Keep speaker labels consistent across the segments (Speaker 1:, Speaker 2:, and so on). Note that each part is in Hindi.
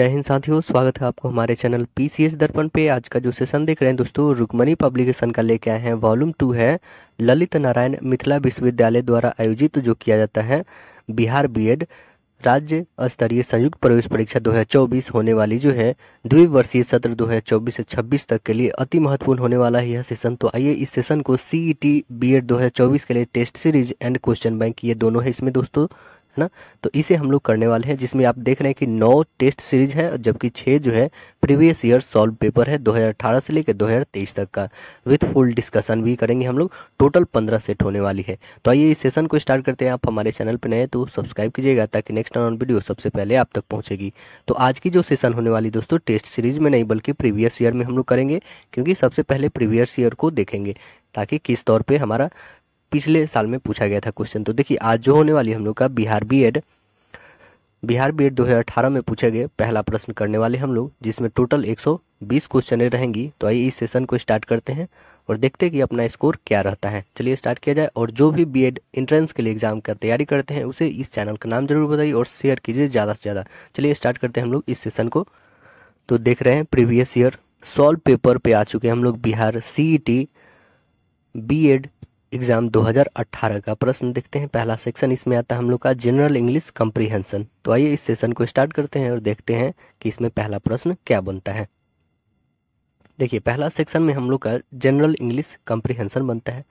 Speaker 1: जय हिंद साथियों स्वागत है आपको हमारे चैनल पीसीएस दर्पण पे आज का जो सेशन देख रहे हैं दोस्तों रुकमणी पब्लिकेशन का लेके आए हैं वॉल्यूम टू है ललित नारायण मिथिला विश्वविद्यालय द्वारा आयोजित जो किया जाता है बिहार बीएड राज्य स्तरीय संयुक्त प्रवेश परीक्षा 2024 होने वाली जो है द्विवर्षीय सत्र 2024 से 26 तक के लिए अति महत्वपूर्ण होने वाला है यह सेशन तो आइए इस सेशन को सीई टी 2024 के लिए test series and question bank ये दोनों है इसमें दोस्तों है ना तो इसे हम लोग करने वाले हैं जिसमें आप देख रहे हैं कि नौ टेस्ट सीरीज है जबकि छः जो है प्रीवियस ईयर सॉल्व पेपर है 2018 से लेकर 2023 तक का विथ फुल डिस्कशन भी करेंगे हम लोग टोटल पंद्रह सेट होने वाली है तो आइए इस सेशन को स्टार्ट करते हैं आप हमारे चैनल पर नए तो सब्सक्राइब कीजिएगा ताकि नेक्स्ट ऑन वीडियो सबसे पहले आप तक पहुँचेगी तो आज की जो सेशन होने वाली दोस्तों टेस्ट सीरीज में नहीं बल्कि प्रीवियस ईयर में हम लोग करेंगे क्योंकि सबसे पहले प्रीवियस ईयर को देखेंगे ताकि किस तौर पे हमारा पिछले साल में पूछा गया था क्वेश्चन तो देखिए आज जो होने वाली हम लोग का बिहार बीएड बिहार बीएड 2018 में पूछे गए पहला प्रश्न करने वाले हम लोग जिसमें टोटल 120 क्वेश्चनें रहेंगी तो आइए इस सेशन को स्टार्ट करते हैं और देखते हैं कि अपना स्कोर क्या रहता है चलिए स्टार्ट किया जाए और जो भी बी एड एंट्रेंस के लिए एग्जाम का तैयारी करते हैं उसे इस चैनल का नाम जरूर बताइए और शेयर कीजिए ज़्यादा से ज़्यादा चलिए स्टार्ट करते हैं हम लोग इस सेशन को तो देख रहे हैं प्रीवियस ईयर सॉल्व पेपर पे आ चुके हैं हम लोग Bihar C E T B Ed exam 2018 का प्रश्न देखते हैं पहला सेक्शन इसमें आता है हम लोग का जनरल इंग्लिश कम्प्रीहेंशन तो आइए इस सेशन को स्टार्ट करते हैं और देखते हैं कि इसमें पहला प्रश्न क्या बनता है देखिए पहला सेक्शन में हम लोग का जनरल इंग्लिश कम्प्रीहेंशन बनता है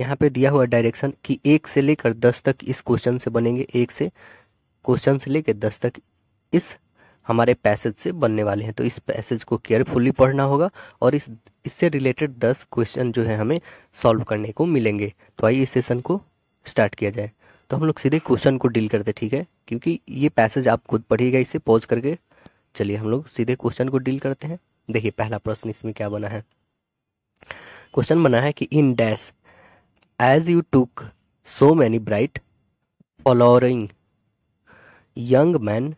Speaker 1: यहाँ पे दिया हुआ डायरेक्शन कि एक से लेकर दस तक इस क्वेश्चन से बनेंगे एक से क्वेश्चन से लेकर दस तक इस हमारे पैसेज से बनने वाले हैं तो इस पैसेज को केयरफुली पढ़ना होगा और इस इससे रिलेटेड दस क्वेश्चन जो है हमें सॉल्व करने को मिलेंगे तो आइए इस सेशन को स्टार्ट किया जाए तो हम लोग सीधे क्वेश्चन को डील करते ठीक है क्योंकि ये पैसेज आप खुद पढ़िएगा इसे पॉज करके चलिए हम लोग सीधे क्वेश्चन को डील करते हैं देखिए पहला प्रश्न इसमें क्या बना है क्वेश्चन बना है कि in dash as you took so many bright flowering young man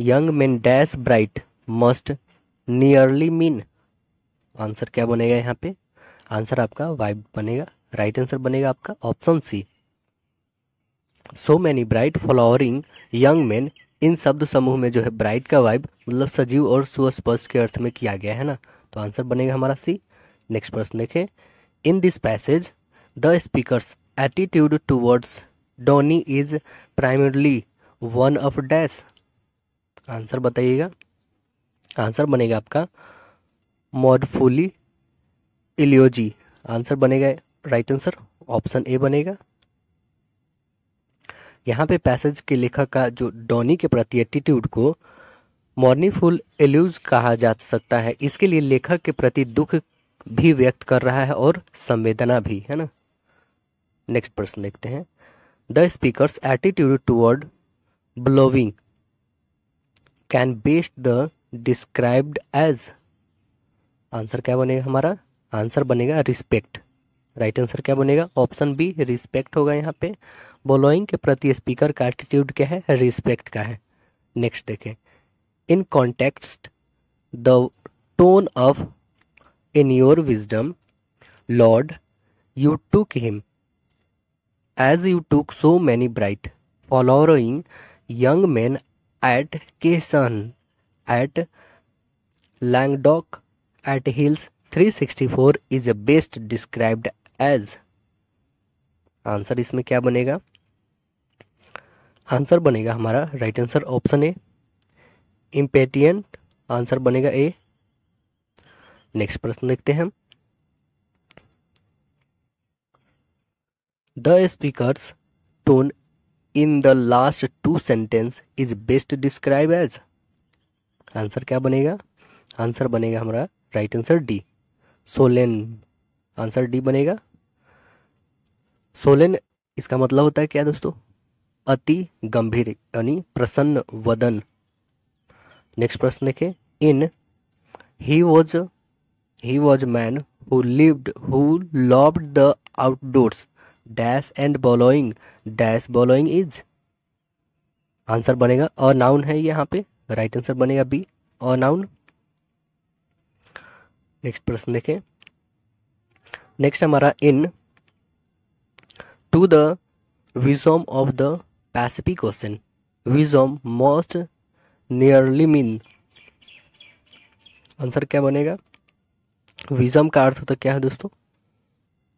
Speaker 1: young man dash bright must nearly mean answer क्या बनेगा यहाँ पे आंसर आपका वाइब बनेगा राइट आंसर बनेगा आपका option C so many bright flowering young man इन शब्द समूह में जो है ब्राइट का वाइब मतलब सजीव और सुस्पष्ट के अर्थ में किया गया है ना तो आंसर बनेगा हमारा सी नेक्स्ट प्रश्न देखें in this passage the speaker's attitude towards Donny is primarily one of dash answer बताइएगा आंसर बनेगा आपका मॉर्फोली इलियोजी आंसर बनेगा राइट आंसर ऑप्शन ए बनेगा यहाँ पे पैसेज के लेखक का जो डॉनी के प्रति एटीट्यूड को मॉर्निफुल एल्यूज कहा जा सकता है इसके लिए लेखक के प्रति दुख भी व्यक्त कर रहा है और संवेदना भी है ना नेक्स्ट प्रश्न देखते हैं the speaker's attitude toward bowling can best the described as answer क्या बनेगा हमारा आंसर बनेगा रिस्पेक्ट राइट आंसर क्या बनेगा ऑप्शन बी रिस्पेक्ट होगा यहाँ पे बोलोइंग के प्रति स्पीकर का एटीट्यूड क्या है रिस्पेक्ट का है नेक्स्ट देखें in context the tone of in your wisdom lord you took him as you took so many bright following young man at Langdock at hills three sixty 364 is best described as answer इसमें क्या बनेगा आंसर बनेगा हमारा right answer option A impatient answer बनेगा ए नेक्स्ट प्रश्न देखते हैं the speaker tone in the last two sentence is best describe as answer क्या बनेगा आंसर बनेगा हमारा right answer D solemn answer D बनेगा सोलेन इसका मतलब होता है क्या दोस्तों अति गंभीर यानी प्रसन्न वदन नेक्स्ट प्रश्न देखें in he was he was man who lived who loved the outdoors dash and bowling dash bowling is answer बनेगा और नाउन है यहाँ पे राइट आंसर बनेगा बी और नाउन नेक्स्ट प्रश्न देखें नेक्स्ट हमारा into the bosom of the Pacific ocean bosom most nearly mean answer क्या बनेगा विजम का अर्थ होता क्या है दोस्तों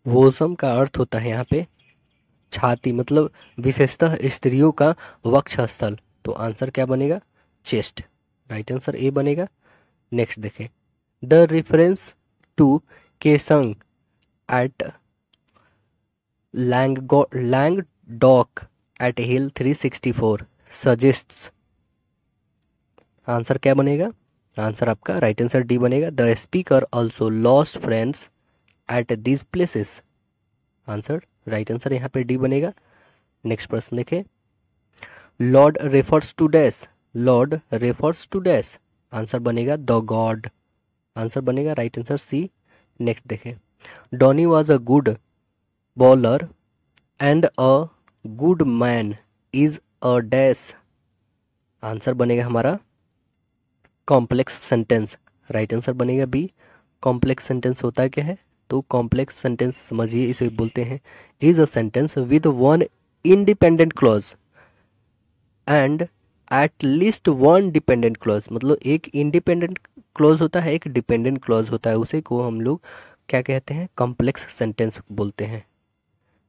Speaker 1: वोसम का अर्थ होता है यहाँ पे छाती मतलब विशेषतः स्त्रियों का वक्ष स्थल तो आंसर क्या बनेगा चेस्ट राइट आंसर ए बनेगा नेक्स्ट देखें द रिफरेंस टू केसंग at Lang Langdock at hill 364 suggests answer क्या बनेगा आंसर आपका राइट आंसर डी बनेगा the speaker also lost friends at this places answer right answer यहाँ पे डी बनेगा नेक्स्ट प्रश्न देखे lord refers to dash lord refers to dash answer बनेगा द गॉड आंसर बनेगा राइट आंसर सी नेक्स्ट देखे Donny was a good bowler and a good man is a dash answer बनेगा हमारा कॉम्प्लेक्स सेंटेंस राइट आंसर बनेगा बी कॉम्प्लेक्स सेंटेंस होता क्या है तो कॉम्प्लेक्स सेंटेंस समझिए इसे बोलते हैं is a sentence with one independent clause and at least one dependent clause मतलब एक इंडिपेंडेंट क्लॉज होता है एक डिपेंडेंट क्लॉज होता है उसे को हम लोग क्या कहते हैं कॉम्प्लेक्स सेंटेंस बोलते हैं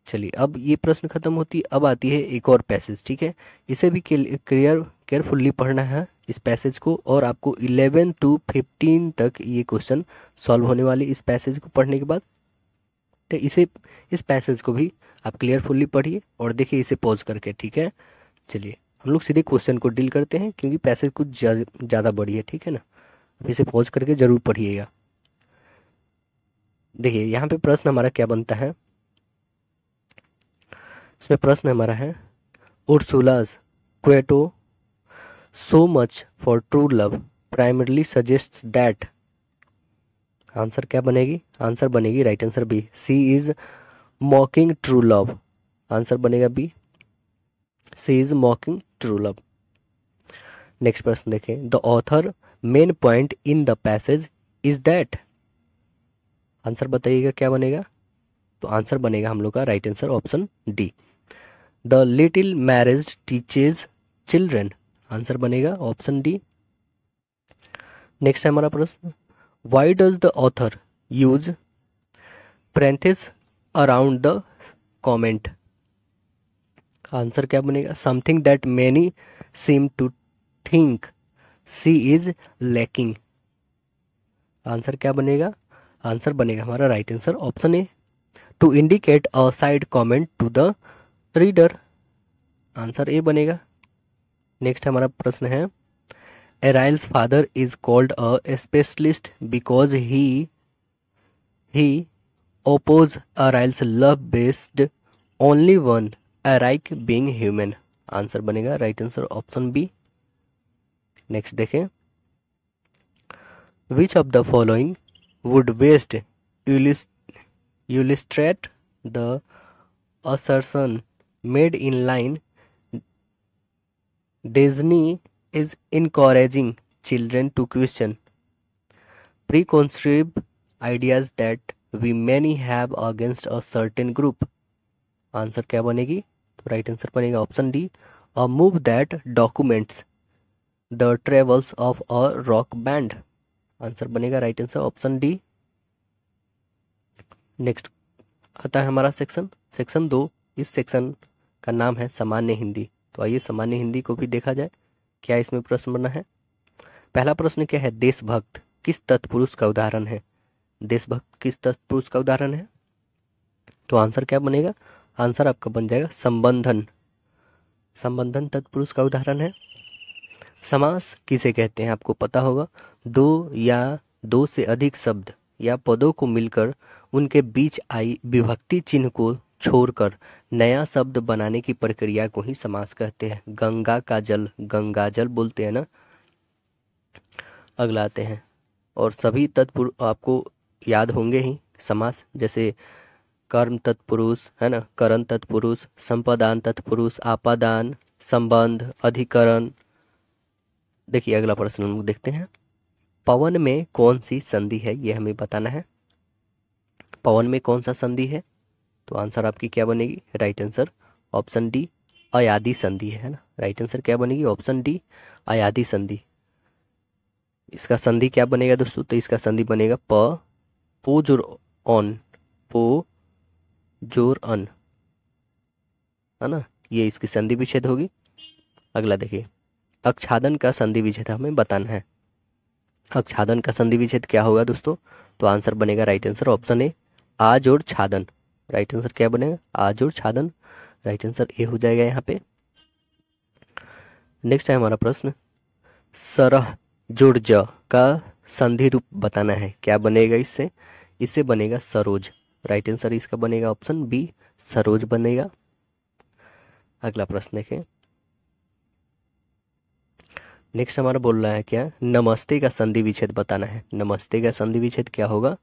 Speaker 1: चलिए अब ये प्रश्न खत्म होती अब आती है एक और पैसेज ठीक है इसे भी क्लियर केयरफुल्ली पढ़ना है इस पैसेज को और आपको इलेवन टू फिफ्टीन तक ये क्वेश्चन सॉल्व होने वाले इस पैसेज को पढ़ने के बाद तो इसे इस पैसेज को भी आप क्लियरफुल्ली पढ़िए और देखिए इसे पॉज करके ठीक है चलिए हम लोग सीधे क्वेश्चन को डील करते हैं क्योंकि पैसेज कुछ ज़्यादा बड़ी है ठीक है ना आप इसे पॉज करके ज़रूर पढ़िएगा देखिए यहाँ पे प्रश्न हमारा क्या बनता है इसमें प्रश्न हमारा है Ursula's quote so much for true love primarily suggest that answer क्या बनेगी आंसर बनेगी right answer B C is mocking true love answer बनेगा B C is mocking true love next प्रश्न देखें the author main point in the passage is that answer बताइएगा क्या बनेगा तो आंसर बनेगा हम लोग का right answer option D the little marriage teaches children answer बनेगा ऑप्शन डी नेक्स्ट है हमारा प्रश्न why does the author use parenthesis around the comment answer क्या बनेगा something that many seem to think C is lacking answer क्या बनेगा आंसर बनेगा हमारा right answer option A to indicate a side comment to the reader answer A बनेगा नेक्स्ट हमारा प्रश्न है Ariel's father is called a specialist because he he oppose Ariel's love based only one Ariel being human answer बनेगा right answer option B next देखें which of the following would best illustrate the assertion made in line is is children to question preconceive ideas that we many have against a certain group answer क्या बनेगी तो राइट आंसर बनेगा option D a movie that documents the travels of a rock band answer बनेगा right answer option D next आता है हमारा सेक्शन सेक्शन दो इस सेक्शन का नाम है सामान्य हिंदी तो आइए सामान्य हिंदी को भी देखा जाए क्या इसमें प्रश्न बना है पहला प्रश्न क्या है देशभक्त किस तत्पुरुष का उदाहरण है देशभक्त किस तत्पुरुष का उदाहरण है तो आंसर क्या बनेगा आंसर आपका बन जाएगा संबंधन संबंधन तत्पुरुष का उदाहरण है समास किसे कहते हैं आपको पता होगा दो या दो से अधिक शब्द या पदों को मिलकर उनके बीच आई विभक्ति चिन्ह को छोड़कर नया शब्द बनाने की प्रक्रिया को ही समास कहते हैं गंगा का जल गंगा जल बोलते हैं ना अगला आते हैं और सभी तत्पुरुष आपको याद होंगे ही समास जैसे कर्म तत्पुरुष है ना करण तत्पुरुष संपदान तत्पुरुष आपादान संबंध अधिकरण देखिए अगला प्रश्न हम देखते हैं पवन में कौन सी संधि है ये हमें बताना है पवन में कौन सा संधि है तो आंसर आपकी क्या बनेगी राइट आंसर ऑप्शन डी अयादी संधि है ना राइट आंसर क्या बनेगी ऑप्शन डी अयादी संधि इसका संधि क्या बनेगा दोस्तों तो इसका संधि बनेगा प पो जोर ऑन पो जोर अन है ना ये इसकी संधि विच्छेद होगी अगला देखिए अक्षादन का संधि विच्छेद हमें बताना है अक्षादन का संधि विच्छेद क्या होगा दोस्तों तो आंसर बनेगा राइट आंसर ऑप्शन ए आज और छादन राइट आंसर क्या बनेगा आजुर छादन राइट आंसर ए हो जाएगा यहाँ पे नेक्स्ट है हमारा प्रश्न सरह जुड़ ज का संधि रूप बताना है क्या बनेगा इससे इससे बनेगा सरोज राइट आंसर इसका बनेगा ऑप्शन बी सरोज बनेगा अगला प्रश्न देखें नेक्स्ट हमारा बोल रहा है क्या नमस्ते का संधि विच्छेद बताना है नमस्ते का संधि विच्छेद क्या होगा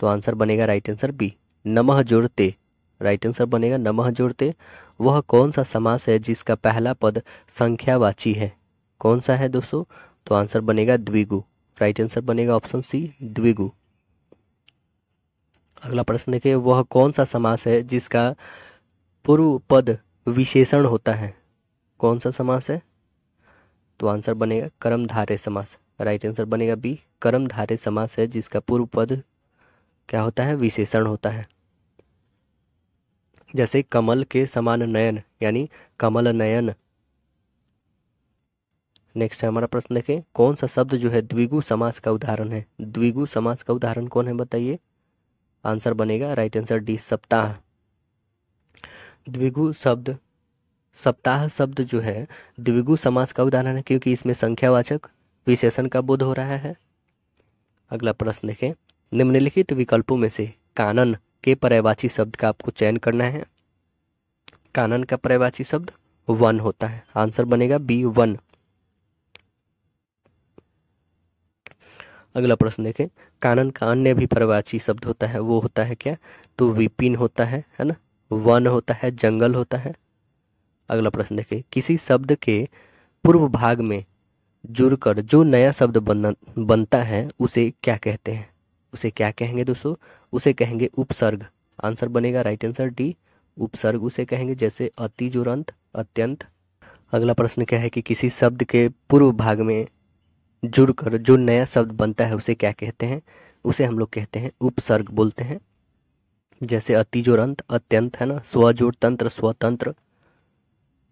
Speaker 1: तो आंसर बनेगा राइट आंसर बी नमह जोड़ते राइट आंसर बनेगा नमह जोड़ते वह कौन सा समास है जिसका पहला पद संख्यावाची है कौन सा है दोस्तों तो आंसर बनेगा द्विगु राइट आंसर बनेगा ऑप्शन सी द्विगु अगला प्रश्न देखिए वह कौन सा समास है जिसका पूर्व पद विशेषण होता है कौन सा समास है तो आंसर बनेगा कर्मधारे समास राइट आंसर बनेगा बी कर्मधारे समास है जिसका पूर्व पद क्या होता है विशेषण होता है जैसे कमल के समान नयन यानी कमल नयन नेक्स्ट है हमारा प्रश्न देखें कौन सा शब्द जो है द्विगु समास का उदाहरण है द्विगु समास का उदाहरण कौन है बताइए आंसर बनेगा राइट आंसर डी सप्ताह द्विगु शब्द सप्ताह शब्द जो है द्विगु समास का उदाहरण है क्योंकि इसमें संख्यावाचक विशेषण का बोध हो रहा है अगला प्रश्न देखें निम्नलिखित विकल्पों में से कानन के पर्यवाची शब्द का आपको चयन करना है कानन का पर्यवाची शब्द वन होता है आंसर बनेगा बी वन अगला प्रश्न देखें कानन का अन्य भी पर्यवाची शब्द होता है वो होता है क्या तो विपिन होता है है ना वन होता है जंगल होता है अगला प्रश्न देखें किसी शब्द के पूर्व भाग में जुड़कर जो नया शब्द बन बनता है उसे क्या कहते हैं उसे क्या कहेंगे दोस्तों उसे कहेंगे उपसर्ग आंसर बनेगा राइट आंसर डी उपसर्ग उसे कहेंगे जैसे अति जुरंत अत्यंत अगला प्रश्न क्या है कि किसी शब्द के पूर्व भाग में जुड़ कर जो नया शब्द बनता है उसे क्या कहते हैं उसे हम लोग कहते हैं उपसर्ग बोलते हैं जैसे अति जुरंत अत्यंत है ना स्वजुर तंत्र स्वतंत्र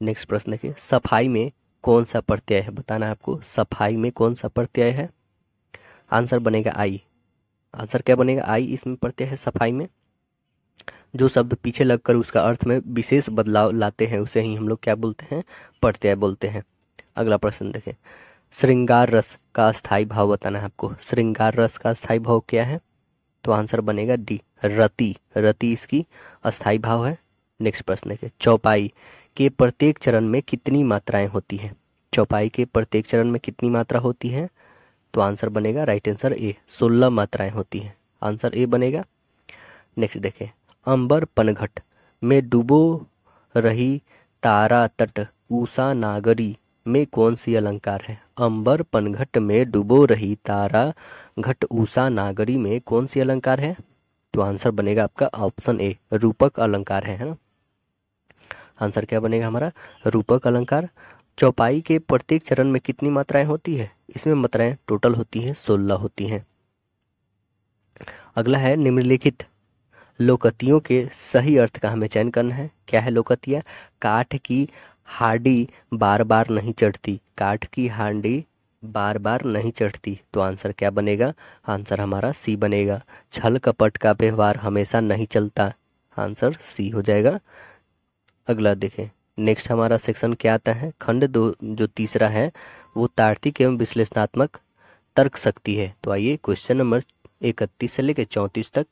Speaker 1: नेक्स्ट प्रश्न देखिए सफाई में कौन सा प्रत्यय है बताना है आपको सफाई में कौन सा प्रत्यय है आंसर बनेगा आई आंसर क्या बनेगा आई इसमें पढ़ते हैं सफाई में जो शब्द पीछे लगकर उसका अर्थ में विशेष बदलाव लाते हैं उसे ही हम लोग क्या बोलते हैं पढ़ते हैं बोलते हैं अगला प्रश्न देखें श्रृंगार रस का स्थाई भाव बताना है आपको श्रृंगार रस का स्थाई भाव क्या है तो आंसर बनेगा डी रति रति इसकी अस्थाई भाव है नेक्स्ट प्रश्न देखें चौपाई के प्रत्येक चरण में कितनी मात्राएं होती हैं चौपाई के प्रत्येक चरण में कितनी मात्रा होती है तो आंसर बनेगा राइट आंसर ए सोलह मात्राएं होती हैं आंसर ए बनेगा नेक्स्ट देखें अंबर पनघट में डूबो रही तारा तट ऊषा नागरी में कौन सी अलंकार है अंबर पनघट में डूबो रही तारा घट ऊषा नागरी में कौन सी अलंकार है तो आंसर बनेगा आपका ऑप्शन ए रूपक अलंकार है है ना आंसर क्या बनेगा हमारा रूपक अलंकार चौपाई के प्रत्येक चरण में कितनी मात्राएं होती है इसमें मात्राएं टोटल होती हैं सोलह होती हैं अगला है निम्नलिखित लोकतियों के सही अर्थ का हमें चयन करना है क्या है लोकतिया काठ की हाडी बार बार नहीं चढ़ती काठ की हांडी बार बार नहीं चढ़ती तो आंसर क्या बनेगा आंसर हमारा सी बनेगा छल कपट का व्यवहार हमेशा नहीं चलता आंसर सी हो जाएगा अगला देखें नेक्स्ट हमारा सेक्शन क्या आता है खंड दो जो तीसरा है वो तार्किक एवं विश्लेषणात्मक तर्क शक्ति है तो आइए क्वेश्चन नंबर इकतीस से लेकर चौंतीस तक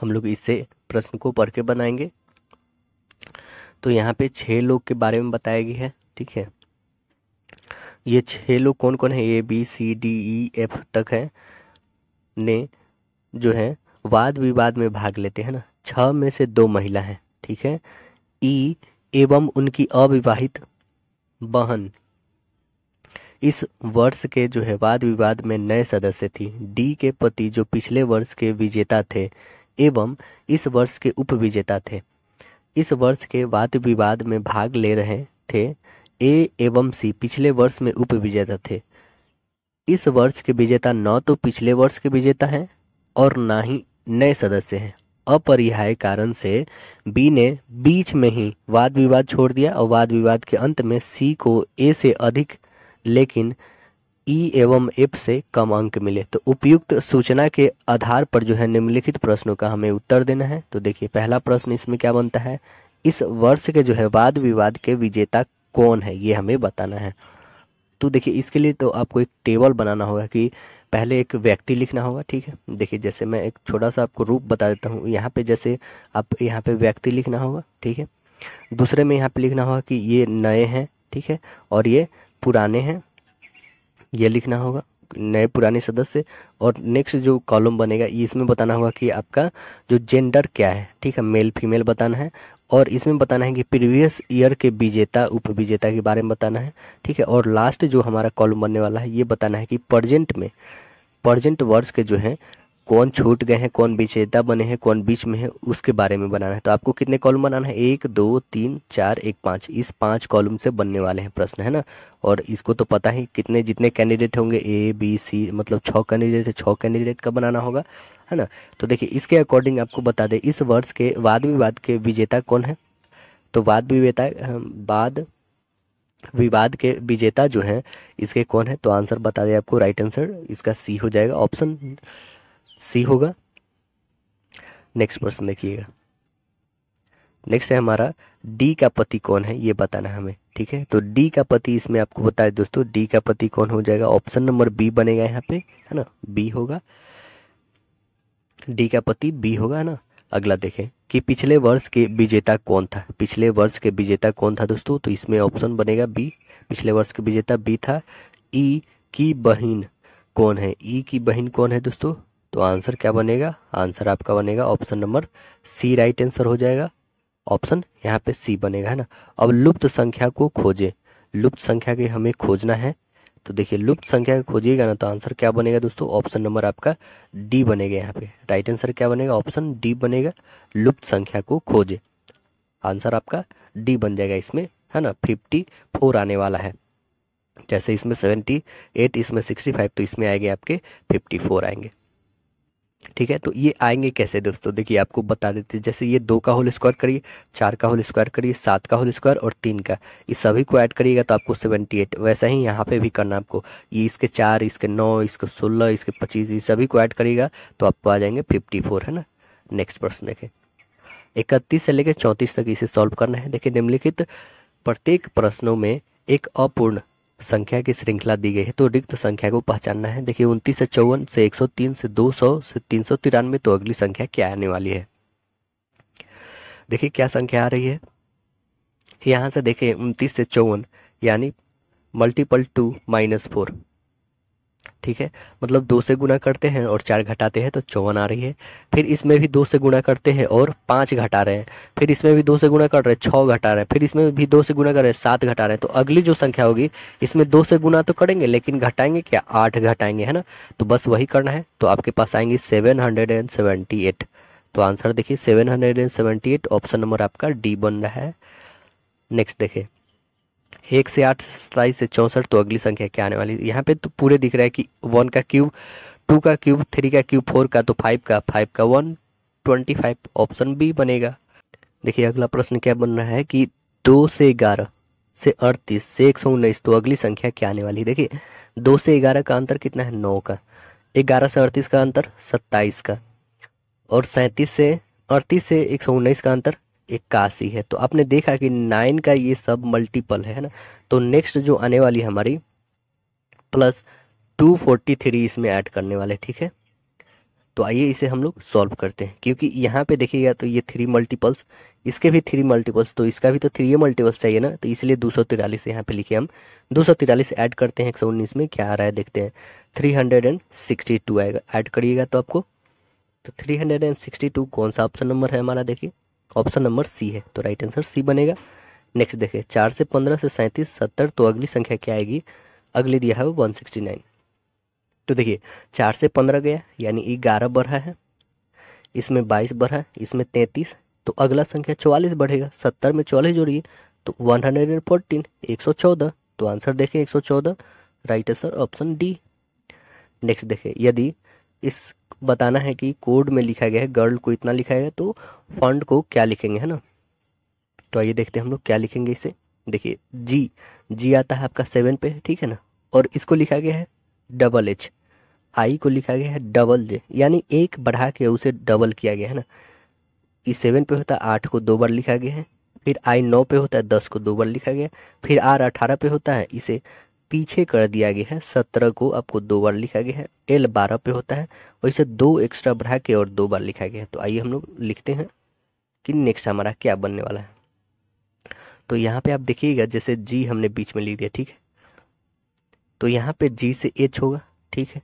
Speaker 1: हम लोग इससे प्रश्न को पढ़ के बनाएंगे तो यहाँ पे छह लोग के बारे में बताया गया है ठीक है ये छह लोग कौन कौन है A B C D E e, F तक है ने जो है वाद विवाद में भाग लेते हैं ना छह में से दो महिला हैं ठीक है ई e, एवं उनकी अविवाहित बहन इस वर्ष के जो है वाद विवाद में नए सदस्य थी डी के पति जो पिछले वर्ष के विजेता थे एवं इस वर्ष के उपविजेता थे इस वर्ष के वाद विवाद में भाग ले रहे थे ए एवं सी पिछले वर्ष में उपविजेता थे इस वर्ष के विजेता न तो पिछले वर्ष के विजेता हैं और ना ही नए सदस्य हैं अपरिहाय कारण से बी ने बीच में ही वाद विवाद छोड़ दिया और वाद विवाद के अंत में सी को ए से अधिक लेकिन ई एवं एफ से कम अंक मिले तो उपयुक्त सूचना के आधार पर जो है निम्नलिखित प्रश्नों का हमें उत्तर देना है तो देखिए पहला प्रश्न इसमें क्या बनता है इस वर्ष के जो है वाद विवाद के विजेता कौन है ये हमें बताना है तो देखिए इसके लिए तो आपको एक टेबल बनाना होगा कि पहले एक व्यक्ति लिखना होगा ठीक है देखिए जैसे मैं एक छोटा सा आपको रूप बता देता हूँ यहाँ पे जैसे आप यहाँ पे व्यक्ति लिखना होगा ठीक है दूसरे में यहाँ पे लिखना होगा कि ये नए हैं ठीक है और ये पुराने हैं ये लिखना होगा नए पुराने सदस्य और नेक्स्ट जो कॉलम बनेगा इसमें बताना होगा कि आपका जो जेंडर क्या है ठीक है मेल फीमेल बताना है और इसमें बताना है कि प्रीवियस ईयर के विजेता उप विजेता के बारे में बताना है ठीक है और लास्ट जो हमारा कॉलम बनने वाला है ये बताना है कि प्रजेंट में प्रजेंट वर्ष के जो हैं कौन छूट गए हैं कौन विजेता बने हैं कौन बीच में है उसके बारे में बनाना है तो आपको कितने कॉलम बनाना है एक दो तीन चार एक पाँच इस पांच कॉलम से बनने वाले हैं प्रश्न है ना और इसको तो पता है कितने जितने कैंडिडेट होंगे ए बी सी मतलब छः कैंडिडेट है छः कैंडिडेट का बनाना होगा है ना तो देखिए इसके अकॉर्डिंग आपको बता दें इस वर्ष के वाद विवाद के विजेता कौन है तो वाद विवेता वाद विवाद के विजेता जो हैं इसके कौन है तो आंसर बता दें आपको राइट आंसर इसका सी हो जाएगा ऑप्शन सी होगा नेक्स्ट प्रश्न देखिएगा नेक्स्ट है हमारा डी का पति कौन है ये बताना हमें ठीक है तो डी का पति इसमें आपको बताए दोस्तों डी का पति कौन हो जाएगा ऑप्शन नंबर बी बनेगा यहाँ पे है ना बी होगा डी का पति बी होगा ना अगला देखें कि पिछले वर्ष के विजेता कौन था पिछले वर्ष के विजेता कौन था दोस्तों तो इसमें ऑप्शन बनेगा बी पिछले वर्ष के विजेता बी था ई e की बहन कौन है ई e की बहन कौन है दोस्तों तो आंसर क्या बनेगा आंसर आपका बनेगा option number C right answer हो जाएगा ऑप्शन यहाँ पे सी बनेगा है ना अब लुप्त संख्या को खोजें लुप्त संख्या के हमें खोजना है तो देखिए लुप्त संख्या खोजिएगा ना तो आंसर क्या बनेगा दोस्तों ऑप्शन नंबर आपका डी बनेगा यहाँ पे राइट आंसर क्या बनेगा ऑप्शन डी बनेगा लुप्त संख्या को खोजे आंसर आपका डी बन जाएगा इसमें है ना फिफ्टी फोर आने वाला है जैसे इसमें सेवेंटी एट इसमें सिक्सटी फाइव तो इसमें आएंगे आपके फिफ्टी फोर आएंगे ठीक है तो ये आएंगे कैसे दोस्तों देखिए आपको बता देते जैसे ये दो का होल स्क्वायर करिए चार का होल स्क्वायर करिए सात का होल स्क्वायर और तीन का इस सभी को ऐड करिएगा तो आपको सेवेंटी एट वैसा ही यहाँ पे भी करना है आपको ये इसके चार इसके नौ इसके सोलह इसके पच्चीस ये सभी को ऐड करिएगा तो आपको आ जाएंगे फिफ्टी फोर है ना नेक्स्ट प्रश्न देखें इकतीस से लेकर चौंतीस तक इसे सॉल्व करना है देखिए निम्नलिखित प्रत्येक प्रश्नों में एक अपूर्ण संख्या की श्रृंखला दी गई है तो रिक्त संख्या को पहचानना है देखिए उनतीस से चौवन से 103 से 200 से तीन सौ तिरानवे तो अगली संख्या क्या आने वाली है देखिए क्या संख्या आ रही है यहां से देखिए उनतीस से चौवन यानी मल्टीपल टू माइनस फोर ठीक है मतलब दो से गुना करते हैं और चार घटाते हैं तो चौवन आ रही है फिर इसमें भी दो से गुना करते हैं और पाँच घटा रहे हैं फिर इसमें भी दो से गुना कर रहे हैं छः घटा रहे हैं फिर इसमें भी दो से गुना कर रहे हैं सात घटा रहे हैं तो अगली जो संख्या होगी इसमें दो से गुना तो करेंगे लेकिन घटाएंगे क्या आठ घटाएंगे है ना तो बस वही करना है तो आपके पास आएंगी seven hundred and seventy eight तो आंसर देखिए seven hundred and seventy eight option number आपका डी बन रहा है नेक्स्ट देखिए एक से आठ सताईस से चौंसठ तो अगली संख्या क्या आने वाली यहाँ पे तो पूरे दिख रहा है कि वन का क्यूब टू का क्यूब थ्री का क्यूब फोर का तो फाइव का फाइव का one twenty five option B बनेगा देखिए अगला प्रश्न क्या बन रहा है कि दो से ग्यारह से अड़तीस से एक सौ उन्नीस तो अगली संख्या क्या आने वाली है देखिए दो से ग्यारह का अंतर कितना है नौ का ग्यारह से अड़तीस का अंतर सत्ताईस का और सैंतीस से अड़तीस से एक सौ उन्नीस का अंतर इक्यासी है तो आपने देखा कि नाइन का ये सब मल्टीपल है ना तो नेक्स्ट जो आने वाली हमारी प्लस टू फोर्टी थ्री इसमें ऐड करने वाले ठीक है तो आइए इसे हम लोग सॉल्व करते हैं क्योंकि यहाँ पे देखिएगा तो ये थ्री मल्टीपल्स इसके भी थ्री मल्टीपल्स तो इसका भी तो थ्री मल्टीपल्स चाहिए ना तो इसलिए दो सौ तिरालीस यहाँ पे लिखे हम दो सौ तिरालीस ऐड करते हैं एक सौ उन्नीस में क्या आ रहा है देखते हैं three hundred and sixty two आएगा ऐड करिएगा तो आपको तो three hundred and sixty two कौन सा ऑप्शन नंबर है हमारा देखिए ऑप्शन नंबर सी है तो राइट आंसर सी बनेगा नेक्स्ट देखें चार से पंद्रह से सैंतीस सत्तर तो अगली संख्या क्या आएगी अगली दिया है वन सिक्सटी नाइन तो देखिए चार से पंद्रह गया यानी ग्यारह बढ़ा है इसमें बाईस बढ़ा है इसमें तैंतीस तो अगला संख्या चौवालीस बढ़ेगा सत्तर में चौवालीस जोड़िए तो वन हंड्रेड एंड फोर्टीन एक सौ चौदह तो आंसर देखें एक सौ चौदह right answer option D next देखें यदि इस बताना है कि कोड में लिखा गया है गर्ल को इतना लिखा गया तो फंड को क्या लिखेंगे है ना तो आइए देखते हैं हम लोग क्या लिखेंगे इसे देखिए जी जी आता है आपका सेवन पे ठीक है ना और इसको लिखा गया है डबल एच आई को लिखा गया है डबल जे यानी एक बढ़ा के उसे डबल किया गया है ना ये सेवन पे होता है आठ को दो बार लिखा गया है फिर आई नौ पे होता है दस को दो बार लिखा गया फिर आर अठारह पे होता है इसे पीछे कर दिया गया है सत्रह को आपको दो बार लिखा गया है एल बारह पे होता है वैसे दो एक्स्ट्रा बढ़ा के और दो बार लिखा गया है तो आइए हम लोग लिखते हैं कि नेक्स्ट हमारा क्या बनने वाला है तो यहाँ पे आप देखिएगा जैसे जी हमने बीच में लिख दिया ठीक है तो यहाँ पे जी से एच होगा ठीक है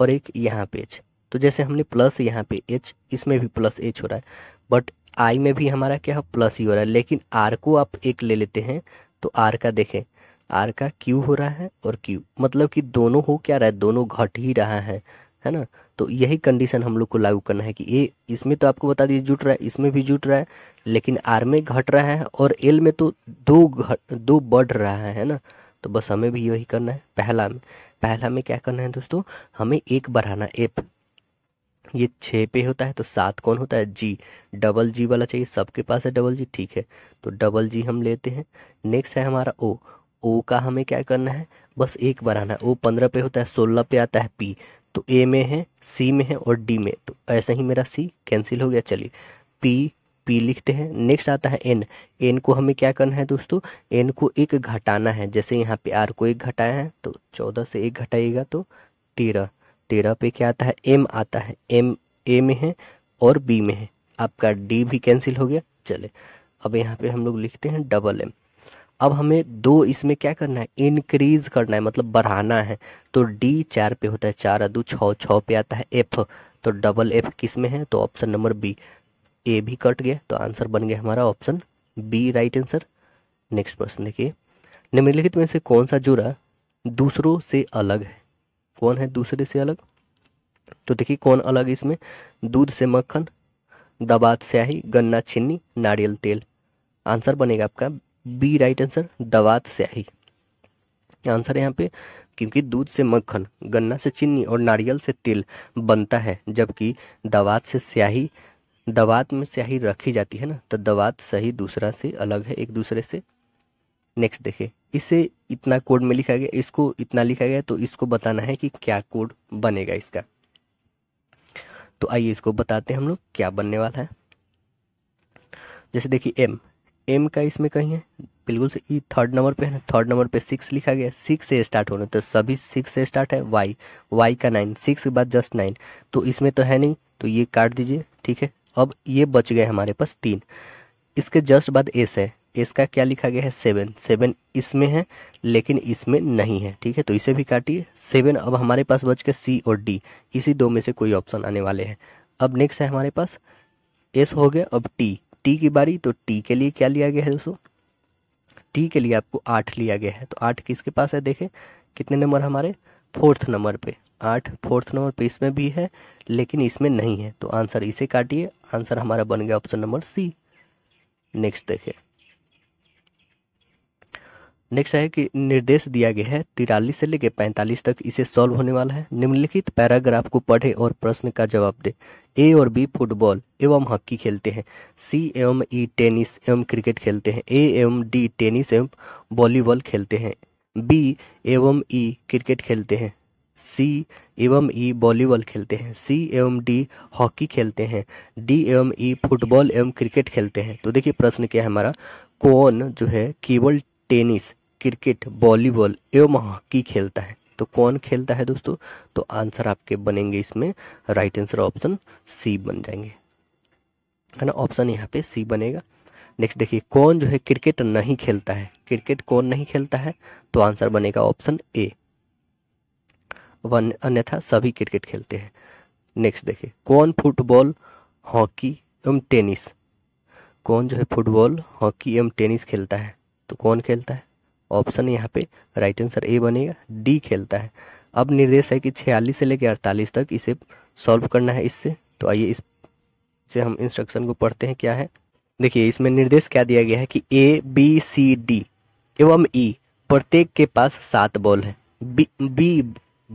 Speaker 1: और एक यहाँ पे एच तो जैसे हमने प्लस यहाँ पे एच इसमें भी प्लस एच हो रहा है बट आई में भी हमारा क्या प्लस ही हो रहा है लेकिन आर को आप एक ले लेते हैं तो आर का देखें आर का क्यू हो रहा है और क्यू मतलब कि दोनों हो क्या रहा है दोनों घट ही रहा है है ना तो यही कंडीशन हम लोग को लागू करना है कि ए इसमें तो आपको बता दिए जुट रहा है इसमें भी जुट रहा है लेकिन आर में घट रहा है और एल में तो दो घट दो बढ़ रहा है है ना तो बस हमें भी यही करना है पहला में पहला में क्या करना है दोस्तों हमें एक बढ़ाना एफ ये छः पे होता है तो सात कौन होता है जी डबल जी वाला चाहिए सबके पास है डबल जी ठीक है तो डबल जी हम लेते हैं नेक्स्ट है हमारा ओ ओ का हमें क्या करना है बस एक बार आना है ओ पंद्रह पे होता है सोलह पे आता है पी तो ए में है सी में है और डी में तो ऐसे ही मेरा सी कैंसिल हो गया चलिए पी पी लिखते हैं नेक्स्ट आता है एन एन को हमें क्या करना है दोस्तों एन को एक घटाना है जैसे यहाँ पे आर को एक घटाया है तो चौदह से एक घटाइएगा तो तेरह तेरह पे क्या आता है एम आता है एम ए में है और बी में है आपका डी भी कैंसिल हो गया चले अब यहाँ पे हम लोग लिखते हैं डबल एम अब हमें दो इसमें क्या करना है इंक्रीज करना है मतलब बढ़ाना है तो डी चार पे होता है चार दो छः छः पे आता है एफ तो डबल एफ किस में है तो ऑप्शन नंबर बी ए भी कट गया तो आंसर बन गया हमारा option B right answer next प्रश्न देखिए निम्नलिखित में से कौन सा जुड़ा दूसरों से अलग है कौन है दूसरे से अलग तो देखिए कौन अलग इसमें दूध से मक्खन दबात स्याही गन्ना छिन्नी नारियल तेल आंसर बनेगा आपका बी राइट आंसर दवात स्याही आंसर यहाँ पे क्योंकि दूध से मक्खन गन्ना से चीनी और नारियल से तेल बनता है जबकि दवात से स्याही दवात में स्याही रखी जाती है ना तो दवात सही दूसरा से अलग है एक दूसरे से नेक्स्ट देखे इसे इतना कोड में लिखा गया इसको इतना लिखा गया तो इसको बताना है कि क्या कोड बनेगा इसका तो आइए इसको बताते हैं हम लोग क्या बनने वाला है जैसे देखिए एम एम का इसमें कहीं है बिल्कुल सही थर्ड नंबर पे है थर्ड नंबर पे सिक्स लिखा गया सिक्स से स्टार्ट होने तो सभी सिक्स से स्टार्ट है वाई वाई का नाइन सिक्स के बाद जस्ट नाइन तो इसमें तो है नहीं तो ये काट दीजिए ठीक है अब ये बच गए हमारे पास तीन इसके जस्ट बाद एस है एस का क्या लिखा गया है सेवन सेवन इसमें है लेकिन इसमें नहीं है ठीक है तो इसे भी काटिए सेवन अब हमारे पास बच के सी और डी इसी दो में से कोई ऑप्शन आने वाले हैं अब नेक्स्ट है हमारे पास एस हो गया अब टी टी की बारी तो टी के लिए क्या लिया गया है दोस्तों टी के लिए आपको आठ लिया गया है तो आठ किसके पास है देखें कितने नंबर हमारे फोर्थ नंबर पे आठ फोर्थ नंबर पे इसमें भी है लेकिन इसमें नहीं है तो आंसर इसे काटिए आंसर हमारा बन गया ऑप्शन नंबर सी नेक्स्ट देखें नेक्स्ट है कि निर्देश दिया गया है तिरालीस से लेकर पैंतालीस तक इसे सॉल्व होने वाला है निम्नलिखित पैराग्राफ को पढ़े और प्रश्न का जवाब दे ए और बी फुटबॉल एवं हॉकी खेलते हैं सी e एवं ई टेनिस एवं क्रिकेट खेलते हैं ए एवं डी टेनिस एवं वॉलीबॉल खेलते हैं बी एवं ई e क्रिकेट खेलते हैं सी एवं ई e वॉलीबॉल खेलते हैं सी एवं डी हॉकी खेलते हैं डी एवं ई फुटबॉल एवं क्रिकेट खेलते हैं तो देखिए प्रश्न क्या है हमारा कौन जो है केवल टेनिस क्रिकेट वॉलीबॉल एवं हॉकी खेलता है तो कौन खेलता है दोस्तों तो आंसर आपके बनेंगे इसमें राइट आंसर ऑप्शन सी बन जाएंगे है ना ऑप्शन यहाँ पे सी बनेगा नेक्स्ट देखिए कौन जो है क्रिकेट नहीं खेलता है क्रिकेट कौन नहीं खेलता है तो आंसर बनेगा ऑप्शन ए वन अन्यथा सभी क्रिकेट खेलते हैं नेक्स्ट देखिए कौन फुटबॉल हॉकी एवं टेनिस कौन जो है फुटबॉल हॉकी एवं टेनिस खेलता है तो कौन खेलता है ऑप्शन यहाँ पे राइट आंसर ए बनेगा डी खेलता है अब निर्देश है कि छियालीस से लेकर अड़तालीस तक इसे सॉल्व करना है इससे तो आइए इस से हम इंस्ट्रक्शन को पढ़ते हैं क्या है देखिए इसमें निर्देश क्या दिया गया है कि ए बी सी डी एवं ई e, प्रत्येक के पास सात बॉल है बी बी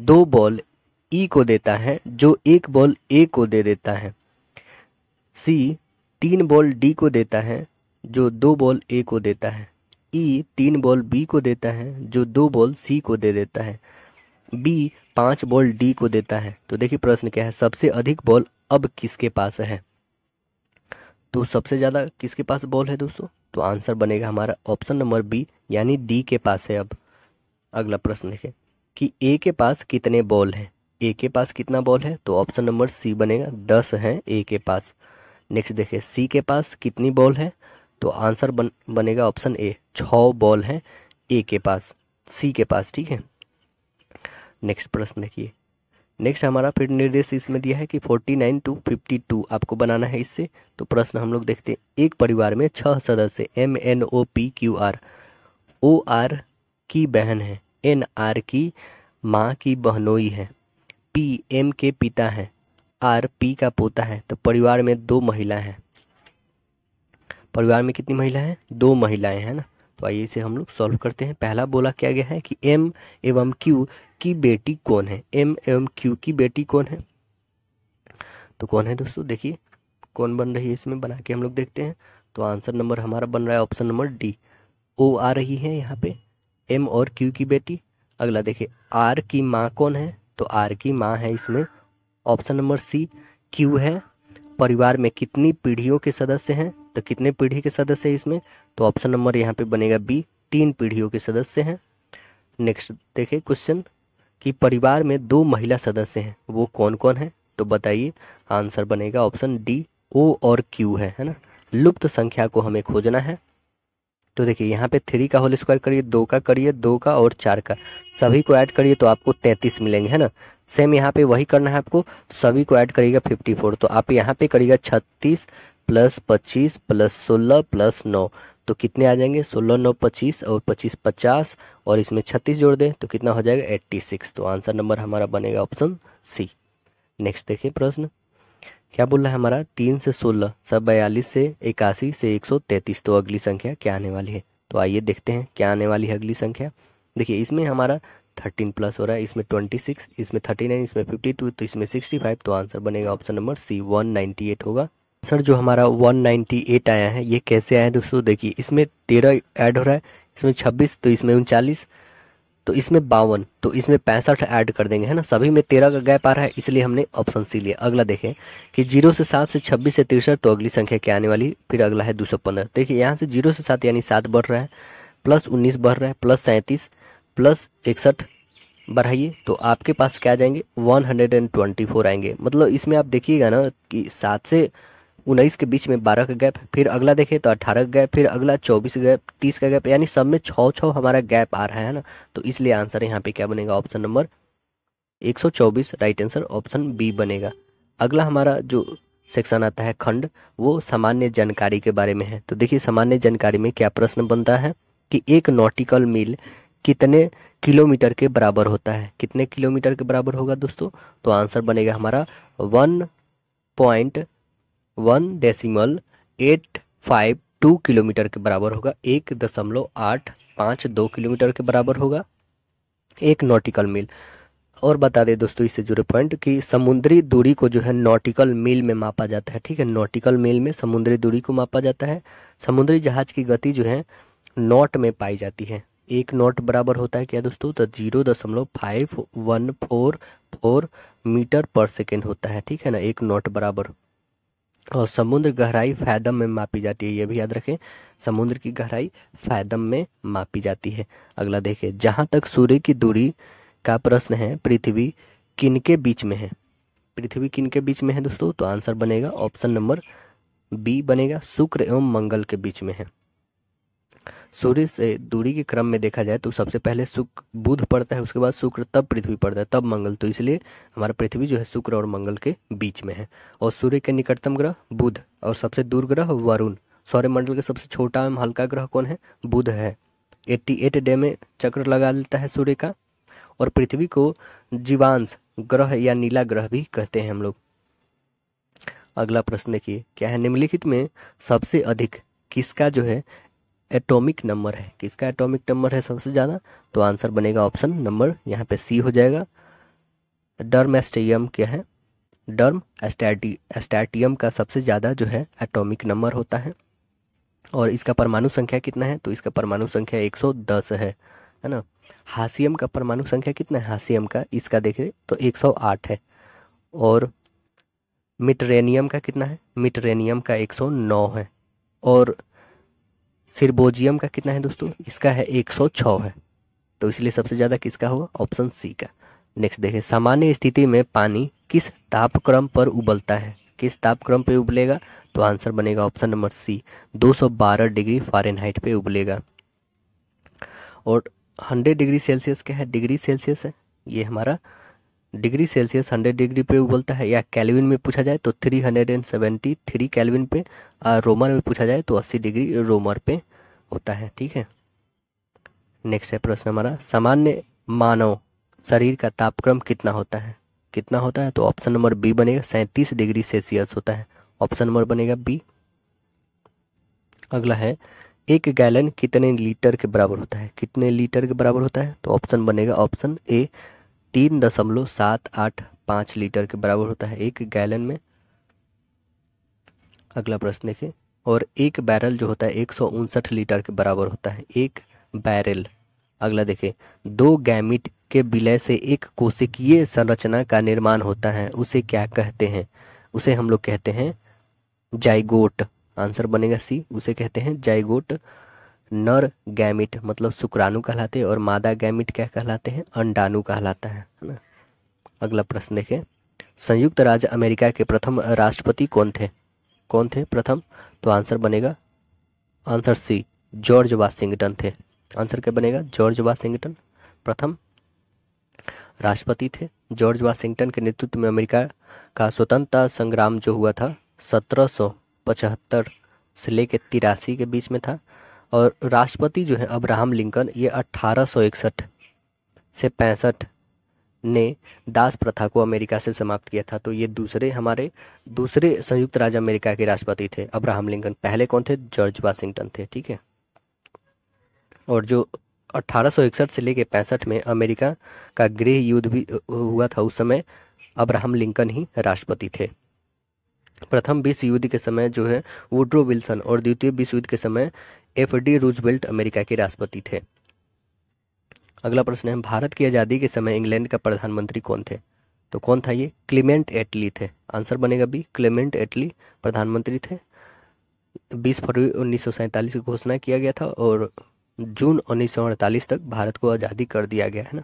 Speaker 1: दो बॉल ई e को देता है जो एक बॉल ए को दे देता है सी तीन बॉल डी को देता है जो दो बॉल ए को देता है ई e तीन बॉल बी को देता है जो दो बॉल सी को दे देता है बी पांच बॉल डी को देता है तो देखिए प्रश्न क्या है सबसे अधिक बॉल अब किसके पास है तो सबसे ज़्यादा किसके पास बॉल है दोस्तों तो आंसर बनेगा हमारा ऑप्शन नंबर बी यानी डी के पास है अब अगला प्रश्न देखें कि ए के पास कितने बॉल हैं ए के पास कितना बॉल है तो ऑप्शन नंबर सी बनेगा दस है ए के पास नेक्स्ट देखिए सी के पास कितनी बॉल है तो आंसर बन बनेगा ऑप्शन ए छ बॉल हैं ए के पास सी के पास ठीक है नेक्स्ट प्रश्न देखिए नेक्स्ट हमारा फिर निर्देश इसमें दिया है कि forty nine to fifty two आपको बनाना है इससे तो प्रश्न हम लोग देखते हैं एक परिवार में छह सदस्य M N O P Q R O R की बहन है एन आर की माँ की बहनोई है पी एम के पिता हैं आर पी का पोता है तो परिवार में दो महिला हैं परिवार में कितनी महिला हैं दो महिलाएं हैं ना तो आइए इसे हम लोग सॉल्व करते हैं पहला बोला क्या गया है कि एम एवं क्यू की बेटी कौन है एम एवं क्यू की बेटी कौन है तो कौन है दोस्तों देखिए कौन बन रही है इसमें बना के हम लोग देखते हैं तो आंसर नंबर हमारा बन रहा है ऑप्शन नंबर डी ओ आ रही है यहाँ पे एम और क्यू की बेटी अगला देखिए आर की माँ कौन है तो आर की माँ है इसमें ऑप्शन नंबर सी क्यू है परिवार में कितनी पीढ़ियों के सदस्य हैं तो कितने पीढ़ी के सदस्य हैं इसमें तो ऑप्शन नंबर यहाँ पे बनेगा बी तीन पीढ़ियों के सदस्य हैं नेक्स्ट देखिए क्वेश्चन कि परिवार में दो महिला सदस्य हैं वो कौन कौन है तो बताइए आंसर बनेगा ऑप्शन डी ओ और क्यू है है ना लुप्त संख्या को हमें खोजना है तो देखिए यहाँ पे थ्री का होल स्क्वायर करिए दो का करिए दो का और चार का सभी को ऐड करिए तो आपको तैंतीस मिलेंगे है ना सेम यहाँ पे वही करना है आपको तो सभी को ऐड करिएगा फिफ्टी फोर तो आप यहाँ पे करिएगा छत्तीस प्लस पच्चीस प्लस सोलह प्लस नौ तो कितने आ जाएंगे सोलह नौ पच्चीस और पच्चीस पचास और इसमें छत्तीस जोड़ दें तो कितना हो जाएगा एट्टी सिक्स तो आंसर नंबर हमारा बनेगा ऑप्शन सी नेक्स्ट देखिए प्रश्न क्या बोल रहा है हमारा तीन से सोलह सब बयालीस से इक्यासी से एक सौ तैतीस तो अगली संख्या क्या आने वाली है तो आइए देखते हैं क्या आने वाली है अगली संख्या देखिए इसमें हमारा थर्टीन प्लस हो रहा है इसमें ट्वेंटी सिक्स इसमें थर्टी नाइन इसमें फिफ्टी टू तो इसमें सिक्सटी फाइव तो आंसर बनेगा option number C one ninety eight होगा आंसर जो हमारा वन नाइन्टी एट आया है ये कैसे आया है दोस्तों देखिए इसमें तेरह ऐड हो रहा है इसमें छब्बीस तो इसमें उनचालीस तो इसमें बावन तो इसमें पैंसठ ऐड कर देंगे है ना सभी में तेरह का गैप आ रहा है इसलिए हमने ऑप्शन सी लिया अगला देखें कि जीरो से सात से छब्बीस से तिरसठ तो अगली संख्या क्या आने वाली फिर अगला है दो सौ पंद्रह देखिए यहाँ से जीरो से सात यानी सात बढ़ रहा है प्लस उन्नीस बढ़ रहा है प्लस सैंतीस प्लस इकसठ बढ़ाइए तो आपके पास क्या जाएंगे one hundred and twenty four आएंगे मतलब इसमें आप देखिएगा ना कि सात से उन्नीस के बीच में बारह का गैप फिर अगला देखें तो अट्ठारह का गैप फिर अगला चौबीस का गैप तीस का गैप यानी सब में छः छः हमारा गैप आ रहा है ना तो इसलिए आंसर यहाँ पे क्या बनेगा ऑप्शन नंबर एक सौ चौबीस राइट आंसर ऑप्शन बी बनेगा अगला हमारा जो सेक्शन आता है खंड वो सामान्य जानकारी के बारे में है तो देखिए सामान्य जानकारी में क्या प्रश्न बनता है कि एक नॉटिकल मील कितने किलोमीटर के बराबर होता है कितने किलोमीटर के बराबर होगा दोस्तों तो आंसर बनेगा हमारा one point one decimal eight five two kilometre के बराबर होगा एक दशमलव आठ पाँच दो किलोमीटर के बराबर होगा एक नॉटिकल मील और बता दें दोस्तों इससे जुड़े पॉइंट कि समुद्री दूरी को जो है नॉटिकल मील में मापा जाता है ठीक है नॉटिकल मील में समुद्री दूरी को मापा जाता है समुद्री जहाज की गति जो है नॉट में पाई जाती है एक नॉट बराबर होता है क्या दोस्तों तो जीरो दशमलव five one four four metre पर सेकेंड होता है ठीक है ना एक नॉट बराबर और समुद्र गहराई फैदम में मापी जाती है ये भी याद रखें समुद्र की गहराई फैदम में मापी जाती है अगला देखिए जहाँ तक सूर्य की दूरी का प्रश्न है पृथ्वी किन के बीच में है पृथ्वी किन के बीच में है दोस्तों तो आंसर बनेगा ऑप्शन नंबर बी बनेगा शुक्र एवं मंगल के बीच में है सूर्य से दूरी के क्रम में देखा जाए तो सबसे पहले शुक्र बुध पड़ता है उसके बाद शुक्र तब पृथ्वी पड़ता है तब मंगल तो इसलिए हमारा पृथ्वी जो है शुक्र और मंगल के बीच में है और सूर्य के निकटतम ग्रह बुध और सबसे दूर ग्रह वरुण सौर्यमंडल के सबसे छोटा एवं हल्का ग्रह कौन है बुध है एट डे में चक्र लगा लेता है सूर्य का और पृथ्वी को जीवांश ग्रह या नीला ग्रह भी कहते हैं हम लोग अगला प्रश्न देखिए क्या है निम्नलिखित में सबसे अधिक किसका जो है एटॉमिक नंबर है किसका एटॉमिक नंबर है सबसे ज़्यादा तो आंसर बनेगा ऑप्शन नंबर यहाँ पे सी हो जाएगा डर्म एस्टेडियम क्या है डर्म एस्टैटी एस्टैटियम का सबसे ज़्यादा जो है एटॉमिक नंबर होता है और इसका परमाणु संख्या कितना है तो इसका परमाणु संख्या 110 है है ना हासीयम का परमाणु संख्या कितना है हासीयम का इसका देखें तो 108 है और मिटरेनियम का कितना है मिटरेनियम का 109 है और सिरबोजियम का कितना है दोस्तों इसका है 106 है तो इसलिए सबसे ज़्यादा किसका होगा ऑप्शन सी का नेक्स्ट देखें सामान्य स्थिति में पानी किस तापक्रम पर उबलता है किस तापक्रम पर उबलेगा तो आंसर बनेगा option number C 212 degree Fahrenheit पे उबलेगा और 100 डिग्री सेल्सियस क्या है डिग्री सेल्सियस है ये हमारा डिग्री सेल्सियस हंड्रेड डिग्री पे उबलता है या कैलविन में पूछा जाए तो three hundred and seventy three kelvin पे और रोमर में पूछा जाए तो अस्सी डिग्री रोमर पे होता है ठीक है नेक्स्ट है प्रश्न हमारा सामान्य मानव शरीर का तापक्रम कितना होता है कितना होता है तो ऑप्शन नंबर बी बनेगा सैंतीस डिग्री सेल्सियस होता है ऑप्शन नंबर बनेगा बी अगला है एक गैलन कितने लीटर के बराबर होता है कितने लीटर के बराबर होता है तो ऑप्शन बनेगा ऑप्शन ए तीन दशमलव सात आठ पाँच लीटर के बराबर होता है एक गैलन में अगला प्रश्न देखें और एक बैरल जो होता है एक सौ उनसठ लीटर के बराबर होता है एक बैरल अगला देखें दो गैमिट के विलय से एक कोशिकीय संरचना का निर्माण होता है उसे क्या कहते हैं उसे हम लोग कहते हैं जाइगोट आंसर बनेगा सी उसे कहते हैं जाइगोट नर गैमिट मतलब शुक्राणु कहलाते हैं और मादा गैमिट क्या कहलाते हैं अंडाणु कहलाता है ना अगला प्रश्न देखें संयुक्त राज्य अमेरिका के प्रथम राष्ट्रपति कौन थे कौन थे प्रथम तो आंसर बनेगा आंसर सी जॉर्ज वाशिंगटन थे आंसर क्या बनेगा जॉर्ज वाशिंगटन प्रथम राष्ट्रपति थे जॉर्ज वाशिंगटन के नेतृत्व में अमेरिका का स्वतंत्रता संग्राम जो हुआ था सत्रह से लेकर तिरासी के बीच में था और राष्ट्रपति जो है अब्राहम लिंकन ये अट्ठारह से पैंसठ ने दास प्रथा को अमेरिका से समाप्त किया था तो ये दूसरे हमारे दूसरे संयुक्त राज्य अमेरिका के राष्ट्रपति थे अब्राहम लिंकन पहले कौन थे जॉर्ज वाशिंगटन थे ठीक है और जो 1861 से लेकर पैंसठ में अमेरिका का गृह युद्ध भी हुआ था उस समय अब्राहम लिंकन ही राष्ट्रपति थे प्रथम विश्व युद्ध के समय जो है वुड्रो विल्सन और द्वितीय विश्व युद्ध के समय एफ डी रूजबेल्ट अमेरिका के राष्ट्रपति थे अगला प्रश्न है भारत की आज़ादी के समय इंग्लैंड का प्रधानमंत्री कौन थे तो कौन था ये क्लीमेंट एटली थे आंसर बनेगा बी क्लीमेंट एटली प्रधानमंत्री थे 20 फरवरी उन्नीस की घोषणा किया गया था और जून उन्नीस तक भारत को आज़ादी कर दिया गया है ना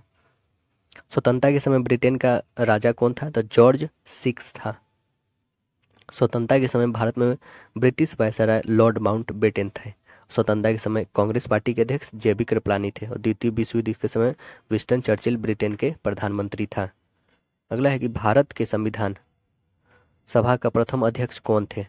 Speaker 1: स्वतंत्रता के समय ब्रिटेन का राजा कौन था तो जॉर्ज सिक्स था स्वतंत्रता के समय भारत में British viceroy Lord Mountbatten थे स्वतंत्रता के समय कांग्रेस पार्टी के अध्यक्ष जे बी कृपलानी थे और द्वितीय विश्व युद्ध के समय विस्टन चर्चिल ब्रिटेन के प्रधानमंत्री था अगला है कि भारत के संविधान सभा का प्रथम अध्यक्ष कौन थे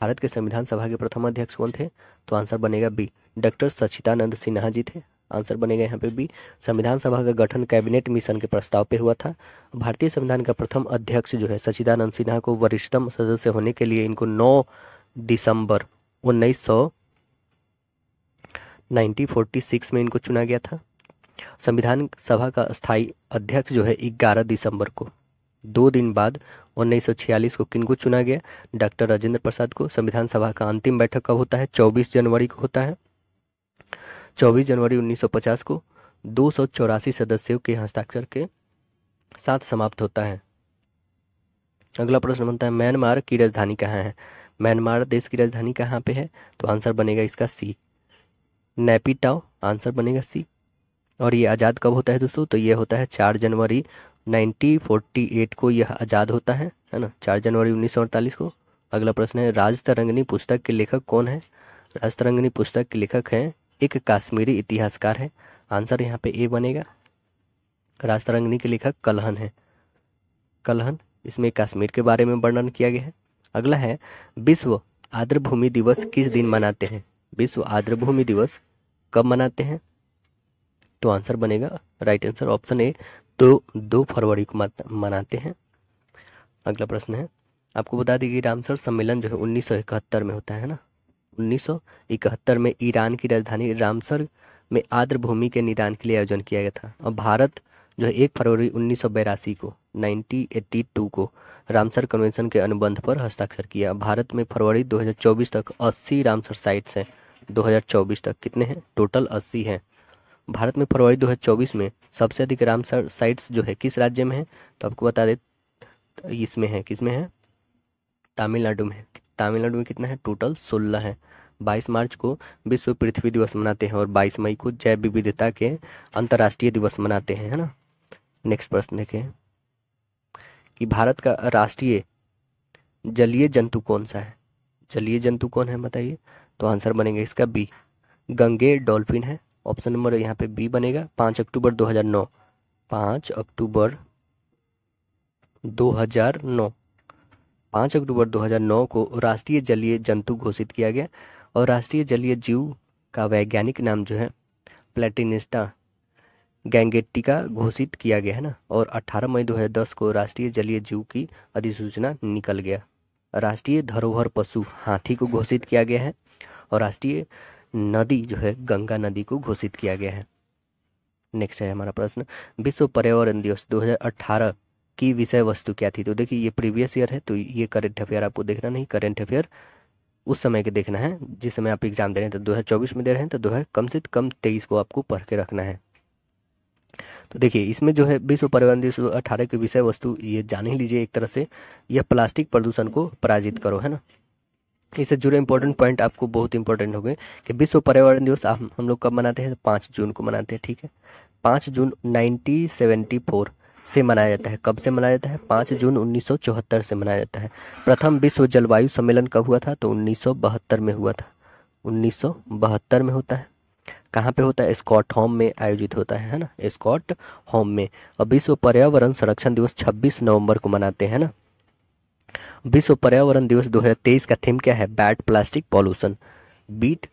Speaker 1: भारत के संविधान सभा के प्रथम अध्यक्ष कौन थे तो आंसर बनेगा बी डॉक्टर सचिदानंद सिन्हा जी थे आंसर बनेगा यहाँ पे बी संविधान सभा का गठन कैबिनेट मिशन के प्रस्ताव पे हुआ था भारतीय संविधान का प्रथम अध्यक्ष जो है सचिदानंद सिन्हा को वरिष्ठतम सदस्य होने के लिए इनको 9 दिसंबर उन्नीस सौ 1946 में इनको चुना गया था संविधान सभा का स्थायी अध्यक्ष जो है 11 दिसंबर को दो दिन बाद 1946 को किनको चुना गया डॉक्टर राजेंद्र प्रसाद को संविधान सभा का अंतिम बैठक कब होता है 24 जनवरी को होता है 24 जनवरी 1950 को दो सदस्यों के हस्ताक्षर के साथ समाप्त होता है अगला प्रश्न बनता है म्यांमार की राजधानी कहाँ है म्यांमार देश की राजधानी कहाँ पे है तो आंसर बनेगा इसका सी नेपी आंसर बनेगा सी और ये आज़ाद कब होता है दोस्तों तो ये होता है चार जनवरी 1948 को यह आज़ाद होता है है ना चार जनवरी उन्नीस को अगला प्रश्न है राज तरंगनी पुस्तक के लेखक कौन है राज तरंगनी पुस्तक के लेखक हैं एक काश्मीरी इतिहासकार है आंसर यहाँ पे ए बनेगा राज तरंगनी के लेखक कलहन है कलहन इसमें कश्मीर के बारे में वर्णन किया गया है अगला है विश्व आर्द्र भूमि दिवस किस दिन मनाते हैं विश्व आर्द्रभूमि दिवस कब मनाते हैं तो आंसर बनेगा राइट आंसर ऑप्शन ए तो दो फरवरी को मनाते हैं अगला प्रश्न है आपको बता दें कि रामसर सम्मेलन जो है उन्नीस में होता है ना उन्नीस में ईरान की राजधानी रामसर में आर्द्र भूमि के निदान के लिए आयोजन किया गया था और भारत जो है एक फरवरी उन्नीस को 1982 को रामसर कन्वेंशन के अनुबंध पर हस्ताक्षर किया भारत में फरवरी 2024 तक 80 रामसर साइट्स हैं 2024 तक कितने हैं टोटल 80 हैं भारत में फरवरी 2024 में सबसे अधिक रामसर साइट्स जो है किस राज्य में है तो आपको बता दें इसमें है किस में है तमिलनाडु में तमिलनाडु में कितना है टोटल सोलह है बाईस मार्च को विश्व पृथ्वी दिवस मनाते हैं और बाईस मई को जैव विविधता के अंतर्राष्ट्रीय दिवस मनाते हैं है ना नेक्स्ट प्रश्न देखें कि भारत का राष्ट्रीय जलीय जंतु कौन सा है जलीय जंतु कौन है बताइए तो आंसर बनेगा इसका बी गंगे डॉल्फिन है ऑप्शन नंबर यहाँ पे बी बनेगा पाँच अक्टूबर 2009 पाँच अक्टूबर 2009 पाँच अक्टूबर 2009 को राष्ट्रीय जलीय जंतु घोषित किया गया और राष्ट्रीय जलीय जीव का वैज्ञानिक नाम जो है प्लेटिनिस्टा गैंगेटिका घोषित किया गया है ना और 18 मई 2010 को राष्ट्रीय जलीय जीव की अधिसूचना निकल गया राष्ट्रीय धरोहर पशु हाथी को घोषित किया गया है और राष्ट्रीय नदी जो है गंगा नदी को घोषित किया गया है नेक्स्ट है हमारा प्रश्न विश्व पर्यावरण दिवस 2018 की विषय वस्तु क्या थी तो देखिए ये प्रीवियस ईयर है तो ये करेंट अफेयर आपको देखना नहीं करेंट अफेयर उस समय के देखना है जिस समय आप एग्जाम दे रहे हैं तो 2024 में दे रहे हैं तो दो कम से कम तेईस को आपको पढ़ के रखना है तो देखिए इसमें जो है विश्व पर्यावरण दिवस अठारह की विषय वस्तु ये जान ही लीजिए एक तरह से यह प्लास्टिक प्रदूषण को पराजित करो है ना इससे जुड़े इंपॉर्टेंट पॉइंट आपको बहुत इंपॉर्टेंट हो गए कि विश्व पर्यावरण दिवस हम लोग कब मनाते हैं पाँच जून को मनाते हैं ठीक है पाँच जून नाइनटीन सेवेंटी फोर से मनाया जाता है कब से मनाया जाता है पाँच जून 1974 से मनाया जाता है प्रथम विश्व जलवायु सम्मेलन कब हुआ था तो उन्नीस में हुआ था उन्नीस में होता है कहाँ पे होता है स्कॉट होम में आयोजित होता है है ना स्कॉट होम में और विश्व पर्यावरण संरक्षण दिवस 26 नवंबर को मनाते हैं ना विश्व पर्यावरण दिवस 2023 का थीम क्या है beat plastic pollution beat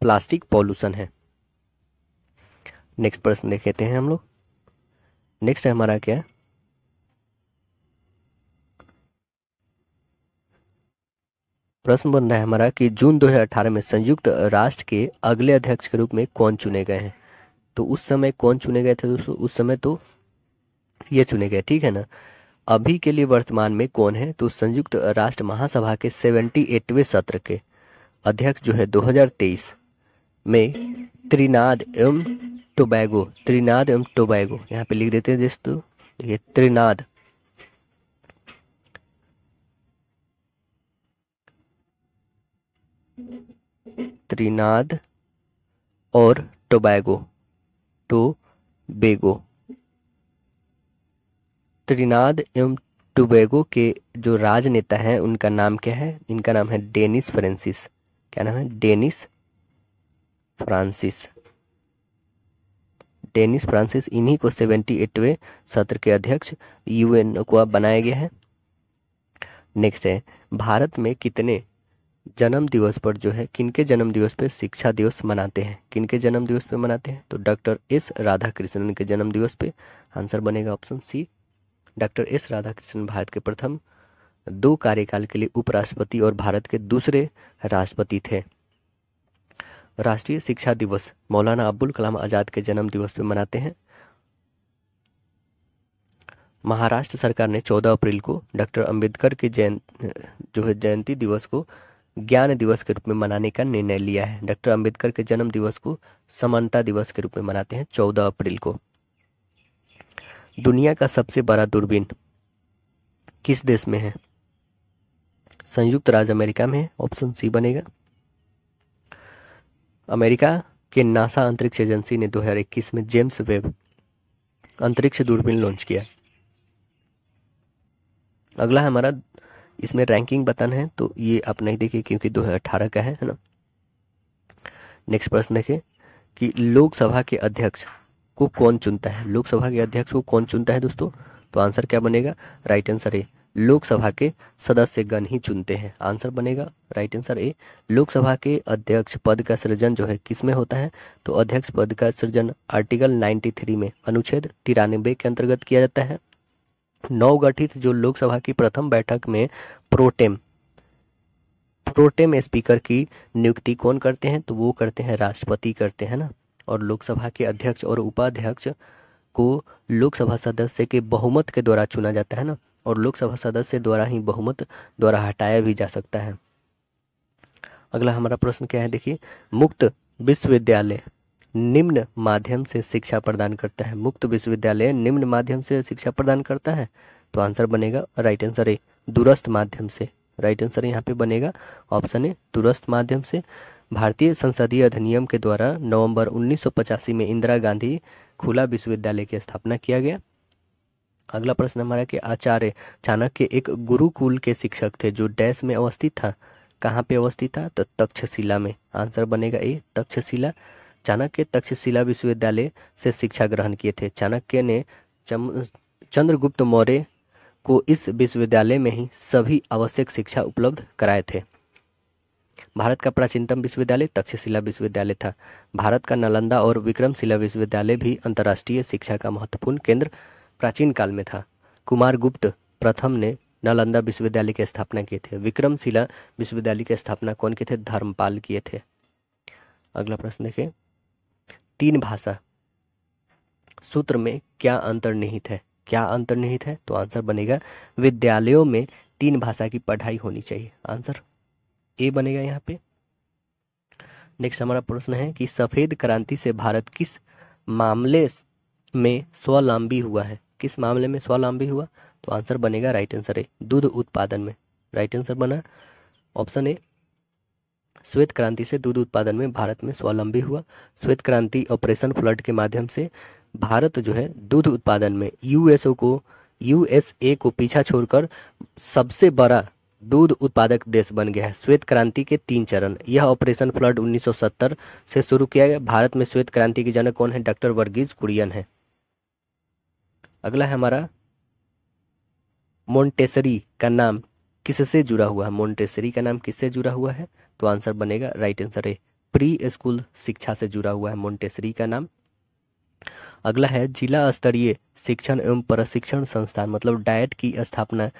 Speaker 1: plastic pollution है नेक्स्ट प्रश्न लेते हैं हम लोग नेक्स्ट है हमारा क्या प्रश्न बन रहा है हमारा कि जून 2018 में संयुक्त राष्ट्र के अगले अध्यक्ष के रूप में कौन चुने गए हैं तो उस समय कौन चुने गए थे दोस्तों उस समय तो ये चुने गए ठीक है ना अभी के लिए वर्तमान में कौन है तो संयुक्त राष्ट्र महासभा के सेवेंटी एटवे सत्र के अध्यक्ष जो है 2023 में त्रिनाद एवं टोबैगो त्रिनाद एवं टोबैगो यहाँ पे लिख देते हैं दोस्तों देखिए त्रिनाद त्रिनाद और टोबैगो टो बेगो त्रिनाद एवं टुबेगो के जो राजनेता हैं उनका नाम क्या है इनका नाम है डेनिस फ्रांसिस क्या नाम है डेनिस फ्रांसिस डेनिस फ्रांसिस इन्हीं को सेवेंटी एटवें सत्र के अध्यक्ष यूएन को बनाया गया है नेक्स्ट है भारत में कितने जन्म दिवस पर जो है किनके जन्म दिवस पर शिक्षा दिवस मनाते हैं किनके जन्म दिवस पर मनाते हैं तो डॉक्टर एस राधा कृष्णन के जन्म दिवस पे आंसर बनेगा option C doctor S Radhakrishnan Bharat के प्रथम दो कार्यकाल के लिए उपराष्ट्रपति और भारत के दूसरे राष्ट्रपति थे राष्ट्रीय शिक्षा दिवस मौलाना अब्दुल कलाम आज़ाद के जन्म दिवस पर मनाते हैं महाराष्ट्र सरकार ने 14 अप्रैल को डॉक्टर अंबेडकर के जयं जो है जयंती दिवस को ज्ञान दिवस के रूप में मनाने का निर्णय लिया है डॉक्टर अंबेडकर के जन्म दिवस को समानता दिवस के रूप में मनाते हैं 14 अप्रैल को दुनिया का सबसे बड़ा दूरबीन किस देश में है संयुक्त राज्य अमेरिका में ऑप्शन सी बनेगा अमेरिका के नासा अंतरिक्ष एजेंसी ने 2021 में जेम्स वेब अंतरिक्ष दूरबीन लॉन्च किया अगला हमारा इसमें रैंकिंग बताना है तो ये आप नहीं देखिए क्योंकि 2018 का है है ना नेक्स्ट प्रश्न देखें कि लोकसभा के अध्यक्ष को कौन चुनता है लोकसभा के अध्यक्ष को कौन चुनता है दोस्तों तो आंसर क्या बनेगा राइट आंसर ए लोकसभा के सदस्य गण ही चुनते हैं आंसर बनेगा राइट आंसर ए लोकसभा के अध्यक्ष पद का सृजन जो है किस में होता है तो अध्यक्ष पद का सृजन आर्टिकल 93 में अनुच्छेद तिरानबे के अंतर्गत किया जाता है नवगठित जो लोकसभा की प्रथम बैठक में प्रोटेम प्रोटेम स्पीकर की नियुक्ति कौन करते हैं तो वो करते हैं राष्ट्रपति करते हैं ना और लोकसभा के अध्यक्ष और उपाध्यक्ष को लोकसभा सदस्य के बहुमत के द्वारा चुना जाता है ना और लोकसभा सदस्य द्वारा ही बहुमत द्वारा हटाया भी जा सकता है अगला हमारा प्रश्न क्या है देखिए मुक्त विश्वविद्यालय निम्न माध्यम से शिक्षा प्रदान करता है मुक्त विश्वविद्यालय निम्न माध्यम से शिक्षा प्रदान करता है तो आंसर बनेगा राइट आंसर ए दूरस्थ माध्यम से राइट आंसर यहाँ पे बनेगा ऑप्शन ए दूरस्थ माध्यम से भारतीय संसदीय अधिनियम के द्वारा नवंबर उन्नीस में इंदिरा गांधी खुला विश्वविद्यालय की स्थापना किया गया अगला प्रश्न हमारा कि आचार्य चाणक्य एक गुरुकुल के शिक्षक थे जो डैश में अवस्थित था कहाँ पे अवस्थित था तो तक्षशिला में आंसर बनेगा ए तक्षशिला चाणक्य तक्षशिला विश्वविद्यालय से शिक्षा ग्रहण किए थे चाणक्य ने चम चंद्रगुप्त मौर्य को इस विश्वविद्यालय में ही सभी आवश्यक शिक्षा उपलब्ध कराए थे भारत का प्राचीनतम विश्वविद्यालय तक्षशिला विश्वविद्यालय था भारत का नालंदा और विक्रमशिला विश्वविद्यालय भी अंतर्राष्ट्रीय शिक्षा का महत्वपूर्ण केंद्र प्राचीन काल में था कुमार गुप्त प्रथम ने नालंदा विश्वविद्यालय की स्थापना किए थे विक्रमशिला विश्वविद्यालय की स्थापना कौन किए थे धर्मपाल किए थे अगला प्रश्न देखें तीन भाषा सूत्र में क्या अंतर्निहित है क्या अंतर्निहित है तो आंसर बनेगा विद्यालयों में तीन भाषा की पढ़ाई होनी चाहिए आंसर ए बनेगा यहाँ पे नेक्स्ट हमारा प्रश्न है कि सफ़ेद क्रांति से भारत किस मामले में स्वलंबी हुआ है किस मामले में स्वलंबी हुआ तो आंसर बनेगा राइट आंसर ए दूध उत्पादन में राइट आंसर बना ऑप्शन ए श्वेत क्रांति से दूध उत्पादन में भारत में स्वलंबी हुआ श्वेत क्रांति ऑपरेशन फ्लड के माध्यम से भारत जो है दूध उत्पादन में यूएसओ को यूएसए को पीछा छोड़कर सबसे बड़ा दूध उत्पादक देश बन गया है श्वेत क्रांति के तीन चरण यह ऑपरेशन फ्लड 1970 से शुरू किया गया भारत में श्वेत क्रांति के जनक कौन है डॉक्टर वर्गीज कुरियन है अगला है हमारा मोन्टेसरी का नाम किससे जुड़ा हुआ है मोन्टेसरी का नाम किससे जुड़ा हुआ है तो आंसर बनेगा राइट आंसर है प्री स्कूल शिक्षा से जुड़ा हुआ है मोन्टेसरी का नाम अगला है जिला स्तरीय शिक्षण एवं प्रशिक्षण संस्थान मतलब डायट की स्थापना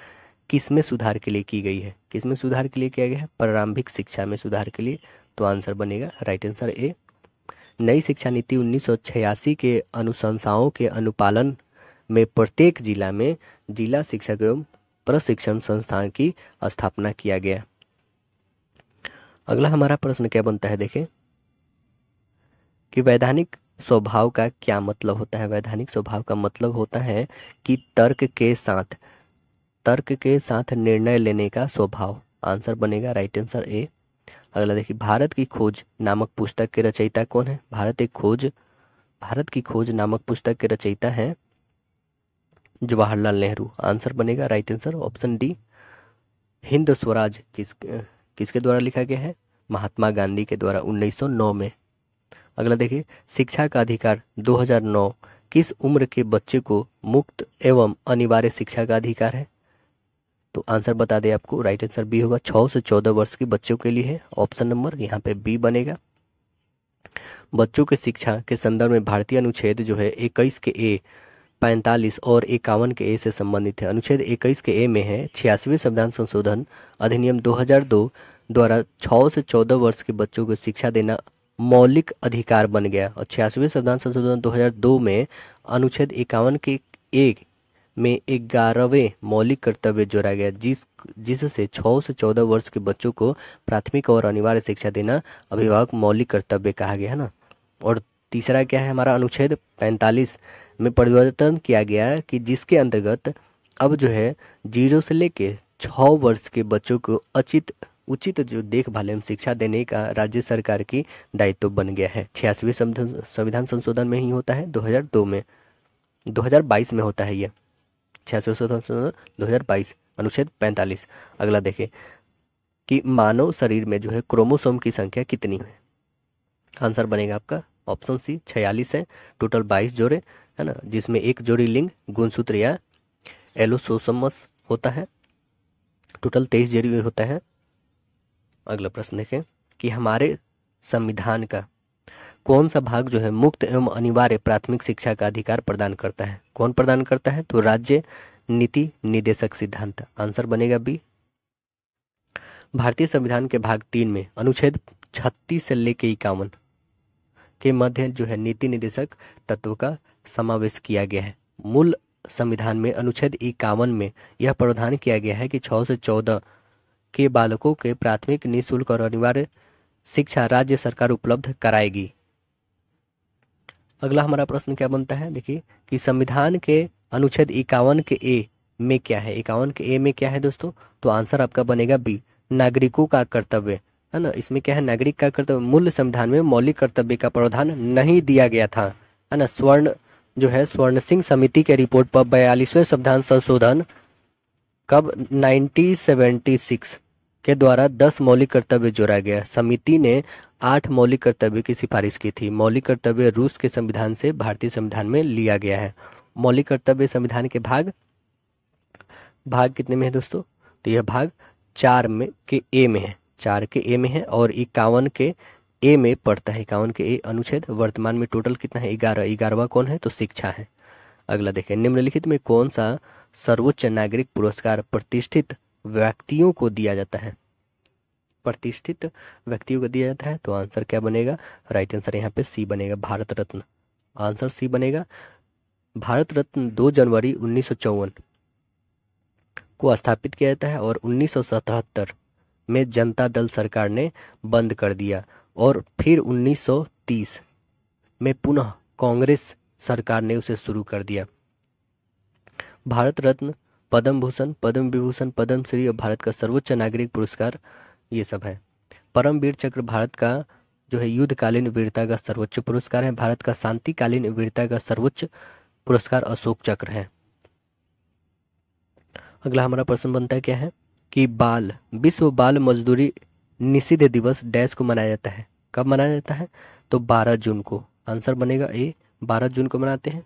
Speaker 1: किस में सुधार के लिए की गई है किस में सुधार के लिए किया गया है प्रारंभिक शिक्षा में सुधार के लिए तो आंसर बनेगा राइट आंसर ए नई शिक्षा नीति उन्नीस के अनुशंसाओं के अनुपालन में प्रत्येक जिला में जिला शिक्षक एवं प्रशिक्षण संस्थान की स्थापना किया गया अगला हमारा प्रश्न क्या बनता है देखें कि वैधानिक स्वभाव का क्या मतलब होता है वैधानिक स्वभाव का मतलब होता है कि तर्क के साथ तर्क के साथ निर्णय लेने का स्वभाव आंसर बनेगा राइट आंसर ए अगला देखिए भारत की खोज नामक पुस्तक के रचयिता कौन है भारत एक खोज भारत की खोज नामक पुस्तक के रचयिता है जवाहरलाल नेहरू आंसर बनेगा right answer option D Hind Swaraj किस किसके द्वारा लिखा गया है महात्मा गांधी के द्वारा 1909 में अगला देखिए शिक्षा का अधिकार 2009 किस उम्र के बच्चे को मुक्त एवं अनिवार्य शिक्षा का अधिकार है तो आंसर बता दे आपको राइट आंसर बी होगा छः से चौदह वर्ष के बच्चों के लिए है ऑप्शन नंबर यहाँ पे बी बनेगा बच्चों के शिक्षा के संदर्भ में भारतीय अनुच्छेद जो है इक्कीस के ए पैंतालीस और इक्यावन के ए से संबंधित है अनुच्छेद इक्कीस के ए में है छियासवीं संविधान संशोधन अधिनियम 2002 द्वारा छः से चौदह वर्ष के बच्चों को शिक्षा देना मौलिक अधिकार बन गया और छियासवीं संविधान संशोधन 2002 में अनुच्छेद इक्यावन के एक में ग्यारहवें मौलिक कर्तव्य जोड़ा गया जिस जिससे छः से चौदह वर्ष के बच्चों को प्राथमिक और अनिवार्य शिक्षा देना अभिभावक मौलिक कर्तव्य कहा गया है ना और तीसरा क्या है हमारा अनुच्छेद पैंतालीस में परिवर्तन किया गया कि जिसके अंतर्गत अब जो है जीरो से लेके छः वर्ष के बच्चों को अचित उचित जो देखभाल एवं शिक्षा देने का राज्य सरकार की दायित्व बन गया है छियासवीं संविधान संशोधन में ही होता है 2002 में 2022 में होता है यह छियासठ सौ दो हज़ार बाईस अनुच्छेद पैंतालीस अगला देखें कि मानव शरीर में जो है क्रोमोसोम की संख्या कितनी है आंसर बनेगा आपका ऑप्शन सी छियालीस है टोटल बाईस जोड़े है ना जिसमें एक जोड़ी लिंग गुणसूत्र या एलोसोसमस होता है टोटल तेईस जोड़ी होता है अगला प्रश्न देखें कि हमारे संविधान का कौन सा भाग जो है मुक्त एवं अनिवार्य प्राथमिक शिक्षा का अधिकार प्रदान करता है कौन प्रदान करता है तो राज्य नीति निदेशक सिद्धांत आंसर बनेगा बी भारतीय संविधान के भाग तीन में अनुच्छेद छत्तीस से लेके इक्यावन के मध्य जो है नीति निदेशक तत्व का समावेश किया गया है मूल संविधान में अनुच्छेद इक्यावन में यह प्रावधान किया गया है कि छह से चौदह के बालकों के प्राथमिक निःशुल्क और अनिवार्य शिक्षा राज्य सरकार उपलब्ध कराएगी अगला हमारा प्रश्न क्या बनता है देखिए कि संविधान के अनुच्छेद इक्यावन के ए में क्या है इक्यावन के ए में क्या है दोस्तों तो आंसर आपका बनेगा बी नागरिकों का कर्तव्य है ना इसमें क्या है नागरिक का कर्तव्य मूल संविधान में मौलिक कर्तव्य का प्रावधान नहीं दिया गया था है ना स्वर्ण जो है स्वर्ण सिंह समिति के रिपोर्ट पर बयालीसवें संविधान संशोधन कब 1976 के द्वारा 10 मौलिक कर्तव्य जोड़ा गया समिति ने आठ मौलिक कर्तव्य की सिफारिश की थी मौलिक कर्तव्य रूस के संविधान से भारतीय संविधान में लिया गया है मौलिक कर्तव्य संविधान के भाग भाग कितने में है दोस्तों तो यह भाग चार में के ए में है चार के ए में है और इक्यावन के ए में पड़ता है इक्यावन के ए अनुच्छेद वर्तमान में टोटल कितना है ग्यारह ग्यारहवा कौन है तो शिक्षा है अगला देखें निम्नलिखित में कौन सा सर्वोच्च नागरिक पुरस्कार प्रतिष्ठित व्यक्तियों को दिया जाता है प्रतिष्ठित व्यक्तियों को दिया जाता है तो आंसर क्या बनेगा राइट आंसर यहाँ पे सी बनेगा भारत रत्न आंसर सी बनेगा भारत रत्न दो जनवरी उन्नीस को स्थापित किया जाता है और उन्नीस में जनता दल सरकार ने बंद कर दिया और फिर 1930 में पुनः कांग्रेस सरकार ने उसे शुरू कर दिया भारत रत्न पद्म भूषण पद्म विभूषण पद्म श्री और भारत का सर्वोच्च नागरिक पुरस्कार ये सब है परमवीर चक्र भारत का जो है युद्धकालीन वीरता का सर्वोच्च पुरस्कार है भारत का शांतिकालीन वीरता का सर्वोच्च पुरस्कार अशोक चक्र है अगला हमारा प्रश्न बनता है क्या है कि बाल विश्व बाल मजदूरी निषिद्ध दिवस डैश को मनाया जाता है कब मनाया जाता है तो 12 जून को आंसर बनेगा ए 12 जून को मनाते हैं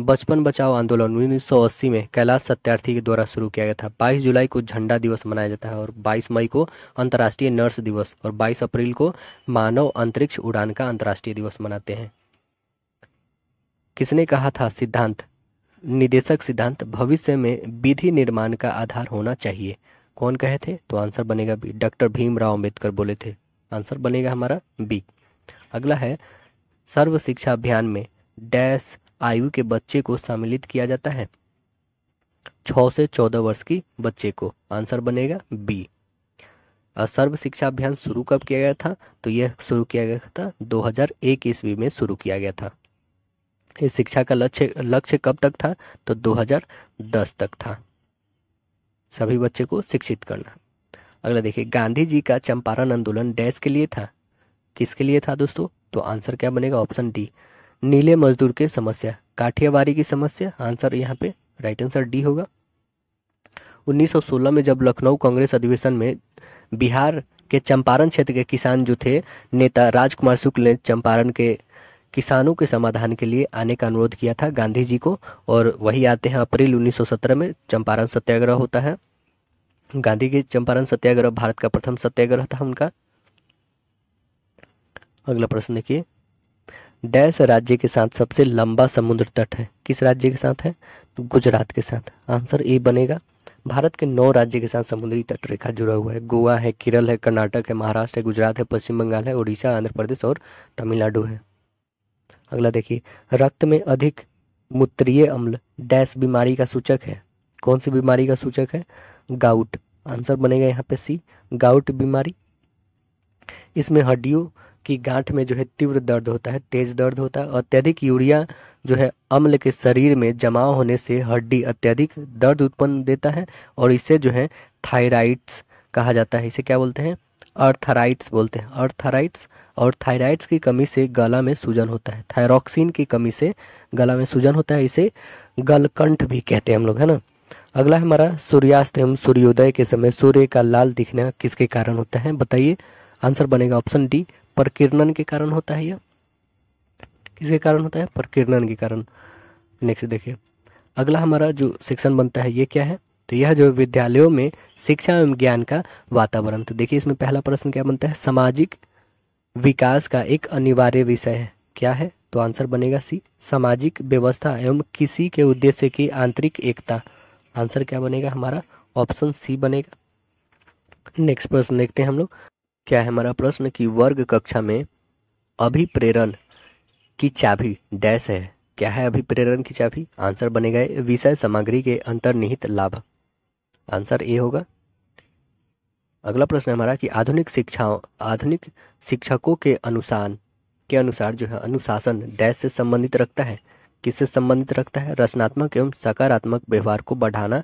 Speaker 1: बचपन बचाओ आंदोलन 1980 में कैलाश सत्यार्थी के द्वारा शुरू किया गया था 22 जुलाई को झंडा दिवस मनाया जाता है और 22 मई को अंतर्राष्ट्रीय नर्स दिवस और 22 अप्रैल को मानव अंतरिक्ष उड़ान का अंतर्राष्ट्रीय दिवस मनाते हैं किसने कहा था सिद्धांत निदेशक सिद्धांत भविष्य में विधि निर्माण का आधार होना चाहिए कौन कहे थे तो आंसर बनेगा बी डॉक्टर भीमराव अम्बेडकर बोले थे आंसर बनेगा हमारा बी अगला है सर्व शिक्षा अभियान में डैश आयु के बच्चे को सम्मिलित किया जाता है छ से चौदह वर्ष की बच्चे को आंसर बनेगा बी सर्व शिक्षा अभियान शुरू कब किया गया था तो यह शुरू किया गया था 2001 ईस्वी में शुरू किया गया था इस शिक्षा का लक्ष्य लक्ष्य कब तक था तो 2010 तक था सभी बच्चे को शिक्षित करना अगला देखिए गांधी जी का चंपारण आंदोलन डैश के लिए था किसके लिए था दोस्तों तो आंसर क्या बनेगा ऑप्शन डी नीले मजदूर के समस्या काठियावाड़ी की समस्या आंसर यहाँ पे राइट आंसर डी होगा 1916 में जब लखनऊ कांग्रेस अधिवेशन में बिहार के चंपारण क्षेत्र के किसान जो थे नेता राजकुमार शुक्ल ने चंपारण के किसानों के समाधान के लिए आने का अनुरोध किया था गांधी जी को और वही आते हैं अप्रैल 1917 में चंपारण सत्याग्रह होता है गांधी के चंपारण सत्याग्रह भारत का प्रथम सत्याग्रह था उनका अगला प्रश्न देखिए डैश राज्य के साथ सबसे लंबा समुद्र तट है किस राज्य के साथ है तो गुजरात के साथ आंसर ए बनेगा भारत के नौ राज्य के साथ समुद्री तट रेखा जुड़ा हुआ है गोवा है केरल है कर्नाटक है महाराष्ट्र है गुजरात है पश्चिम बंगाल है उड़ीसा आंध्र प्रदेश और तमिलनाडु है अगला देखिए रक्त में अधिक मूत्रीय अम्ल डैश बीमारी का सूचक है कौन सी बीमारी का सूचक है गाउट आंसर बनेगा यहाँ पे सी गाउट बीमारी इसमें हड्डियों की गांठ में जो है तीव्र दर्द होता है तेज दर्द होता है अत्यधिक यूरिया जो है अम्ल के शरीर में जमा होने से हड्डी अत्यधिक दर्द उत्पन्न देता है और इसे जो है थायराइड्स कहा जाता है इसे क्या बोलते हैं अर्थराइट्स बोलते हैं अर्थराइट्स और थायराइड्स की कमी से गला में सूजन होता है थायरोक्सिन की कमी से गला में सूजन होता है इसे गलकंठ भी कहते हैं हम लोग है ना अगला हमारा सूर्यास्त एवं सूर्योदय के समय सूर्य का लाल दिखना किसके कारण होता है बताइए आंसर बनेगा ऑप्शन डी प्रकीर्णन के कारण होता है यह किसके कारण होता है प्रकीर्णन के कारण नेक्स्ट देखिए अगला हमारा जो सेक्शन बनता है ये क्या है तो यह जो विद्यालयों में शिक्षा एवं ज्ञान का वातावरण तो देखिए इसमें पहला प्रश्न क्या बनता है सामाजिक विकास का एक अनिवार्य विषय है क्या है तो आंसर बनेगा सी सामाजिक व्यवस्था एवं किसी के उद्देश्य की आंतरिक एकता आंसर क्या बनेगा हमारा ऑप्शन सी बनेगा नेक्स्ट प्रश्न देखते हैं हम लोग क्या है हमारा प्रश्न कि वर्ग कक्षा में अभिप्रेरण की चाबी डैश है क्या है अभिप्रेरण की चाबी आंसर बनेगा विषय सामग्री के अंतर्निहित लाभ आंसर ए होगा अगला प्रश्न हमारा कि आधुनिक शिक्षाओं आधुनिक शिक्षकों के अनुसार के अनुसार जो है अनुशासन डैश से संबंधित रखता है किससे संबंधित रखता है रचनात्मक एवं सकारात्मक व्यवहार को बढ़ाना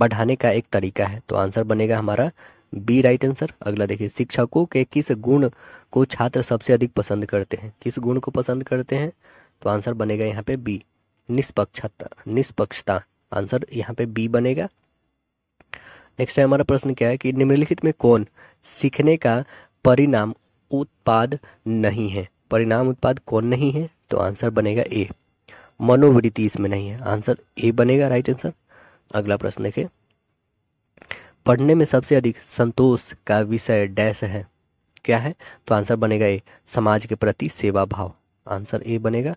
Speaker 1: बढ़ाने का एक तरीका है तो आंसर बनेगा हमारा बी राइट आंसर अगला देखिए शिक्षकों के किस गुण को छात्र सबसे अधिक पसंद करते हैं किस गुण को पसंद करते हैं तो आंसर बनेगा यहाँ पे बी निष्पक्षता निष्पक्षता आंसर यहाँ पे बी बनेगा नेक्स्ट है हमारा प्रश्न क्या है कि निम्नलिखित में कौन सीखने का परिणाम उत्पाद नहीं है परिणाम उत्पाद कौन नहीं है तो आंसर बनेगा ए मनोवृत्ति इसमें नहीं है आंसर ए बनेगा राइट आंसर अगला प्रश्न देखिए पढ़ने में सबसे अधिक संतोष का विषय डैश है क्या है तो आंसर बनेगा ए समाज के प्रति सेवा भाव आंसर ए बनेगा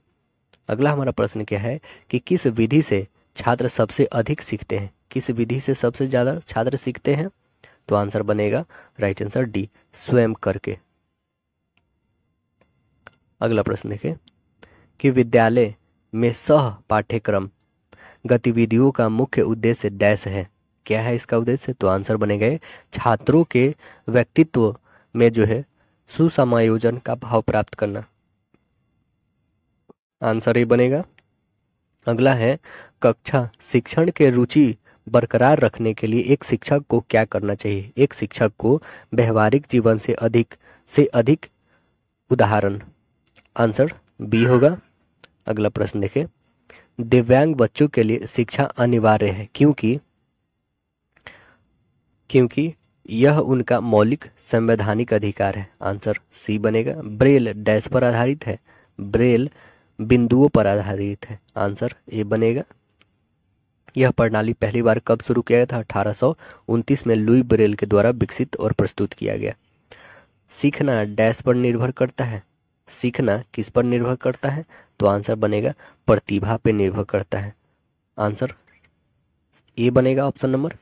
Speaker 1: अगला हमारा प्रश्न क्या है कि किस विधि से छात्र सबसे अधिक सीखते हैं किस विधि से सबसे ज़्यादा छात्र सीखते हैं तो आंसर बनेगा राइट आंसर डी स्वयं करके अगला प्रश्न देखें कि विद्यालय में सह पाठ्यक्रम गतिविधियों का मुख्य उद्देश्य डैश है क्या है इसका उद्देश्य तो आंसर बनेगा छात्रों के व्यक्तित्व में जो है सुसमायोजन का भाव प्राप्त करना आंसर ये बनेगा अगला है कक्षा शिक्षण के रुचि बरकरार रखने के लिए एक शिक्षक को क्या करना चाहिए एक शिक्षक को व्यवहारिक जीवन से अधिक से अधिक उदाहरण आंसर बी होगा अगला प्रश्न देखें दिव्यांग बच्चों के लिए शिक्षा अनिवार्य है क्योंकि क्योंकि यह उनका मौलिक संवैधानिक अधिकार है आंसर सी बनेगा ब्रेल डैश पर आधारित है ब्रेल बिंदुओं पर आधारित है आंसर ए बनेगा यह प्रणाली पहली बार कब शुरू किया गया था अठारह में लुई ब्रेल के द्वारा विकसित और प्रस्तुत किया गया सीखना डैश पर निर्भर करता है सीखना किस पर निर्भर करता है तो आंसर बनेगा प्रतिभा पर निर्भर करता है आंसर ए बनेगा ऑप्शन नंबर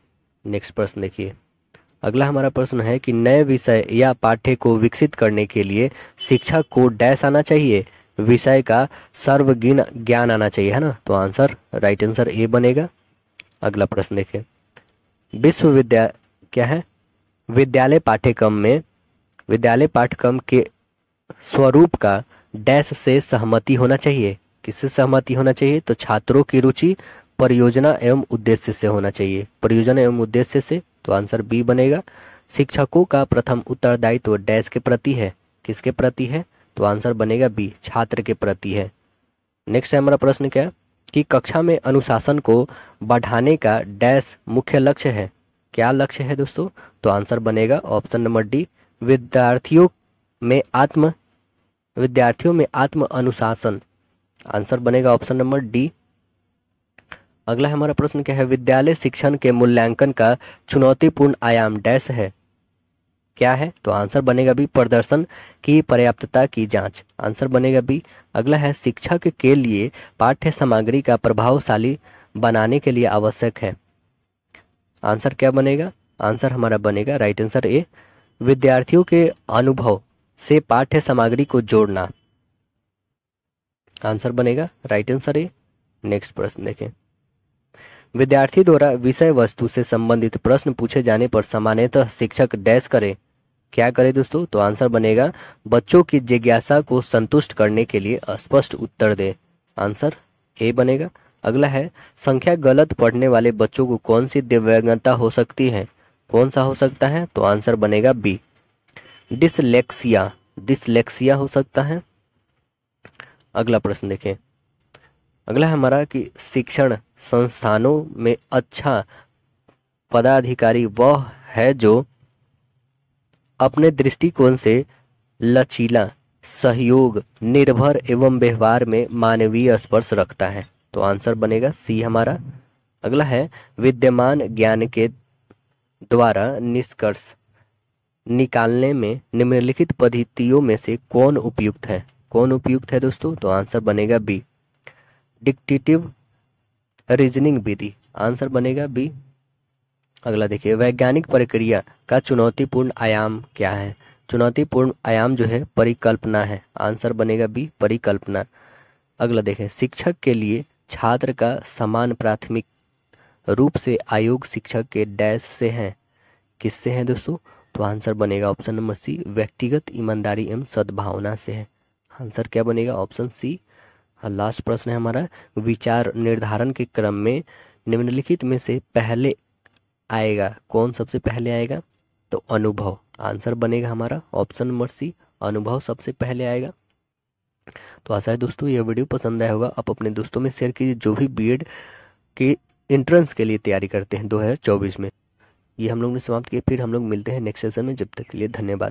Speaker 1: नेक्स्ट प्रश्न देखिए अगला हमारा प्रश्न है कि नए विषय या पाठ्य को विकसित करने के लिए शिक्षक को डैश आना चाहिए विषय का सर्वगीण ज्ञान आना चाहिए है ना तो आंसर राइट आंसर ए बनेगा अगला प्रश्न देखें विश्वविद्या क्या है विद्यालय पाठ्यक्रम में विद्यालय पाठ्यक्रम के स्वरूप का डैश से सहमति होना चाहिए किससे सहमति होना चाहिए तो छात्रों की रुचि परियोजना एवं उद्देश्य से होना चाहिए परियोजना एवं उद्देश्य से तो आंसर बी बनेगा शिक्षकों का प्रथम उत्तरदायित्व डैश के प्रति है किसके प्रति है तो आंसर बनेगा बी छात्र के प्रति है नेक्स्ट है हमारा प्रश्न क्या कि कक्षा में अनुशासन को बढ़ाने का डैश मुख्य लक्ष्य है क्या लक्ष्य है दोस्तों तो आंसर बनेगा ऑप्शन नंबर डी विद्यार्थियों में आत्म विद्यार्थियों में आत्म अनुशासन आंसर बनेगा ऑप्शन नंबर डी अगला हमारा प्रश्न क्या है विद्यालय शिक्षण के मूल्यांकन का चुनौतीपूर्ण आयाम डैश है क्या है तो आंसर बनेगा भी प्रदर्शन की पर्याप्तता की जांच आंसर बनेगा भी अगला है शिक्षक के लिए पाठ्य सामग्री का प्रभावशाली बनाने के लिए आवश्यक है आंसर क्या बनेगा आंसर हमारा बनेगा राइट आंसर ए विद्यार्थियों के अनुभव से पाठ्य सामग्री को जोड़ना आंसर बनेगा राइट आंसर ए नेक्स्ट प्रश्न देखें विद्यार्थी द्वारा विषय वस्तु से संबंधित प्रश्न पूछे जाने पर सामान्यतः शिक्षक डैश करे क्या करे दोस्तों तो आंसर बनेगा बच्चों की जिज्ञासा को संतुष्ट करने के लिए स्पष्ट उत्तर दे आंसर ए बनेगा अगला है संख्या गलत पढ़ने वाले बच्चों को कौन सी दिव्यांगता हो सकती है कौन सा हो सकता है तो आंसर बनेगा बी डिसलेक्सिया डिसलेक्सिया हो सकता है अगला प्रश्न देखें अगला हमारा कि शिक्षण संस्थानों में अच्छा पदाधिकारी वह है जो अपने दृष्टिकोण से लचीला सहयोग निर्भर एवं व्यवहार में मानवीय स्पर्श रखता है तो आंसर बनेगा सी हमारा अगला है विद्यमान ज्ञान के द्वारा निष्कर्ष निकालने में निम्नलिखित पद्धतियों में से कौन उपयुक्त है कौन उपयुक्त है दोस्तों तो आंसर बनेगा बी डिक्टिटिव रीजनिंग विधि आंसर बनेगा बी अगला देखिए वैज्ञानिक प्रक्रिया का चुनौतीपूर्ण आयाम क्या है चुनौतीपूर्ण आयाम जो है परिकल्पना है आंसर बनेगा बी परिकल्पना अगला देखें शिक्षक के लिए छात्र का समान प्राथमिक रूप से आयोग शिक्षक के डैश से है किससे है दोस्तों तो आंसर बनेगा ऑप्शन नंबर सी व्यक्तिगत ईमानदारी एवं सद्भावना से है आंसर क्या बनेगा ऑप्शन सी और हाँ, लास्ट प्रश्न है हमारा विचार निर्धारण के क्रम में निम्नलिखित में से पहले आएगा कौन सबसे पहले आएगा तो अनुभव आंसर बनेगा हमारा ऑप्शन नंबर सी अनुभव सबसे पहले आएगा तो आशा है दोस्तों यह वीडियो पसंद आया होगा आप अपने दोस्तों में शेयर कीजिए जो भी बीएड के एंट्रेंस के लिए तैयारी करते हैं 2024 में ये हम लोग ने समाप्त किया फिर हम लोग मिलते हैं नेक्स्ट सेशन में जब तक के लिए धन्यवाद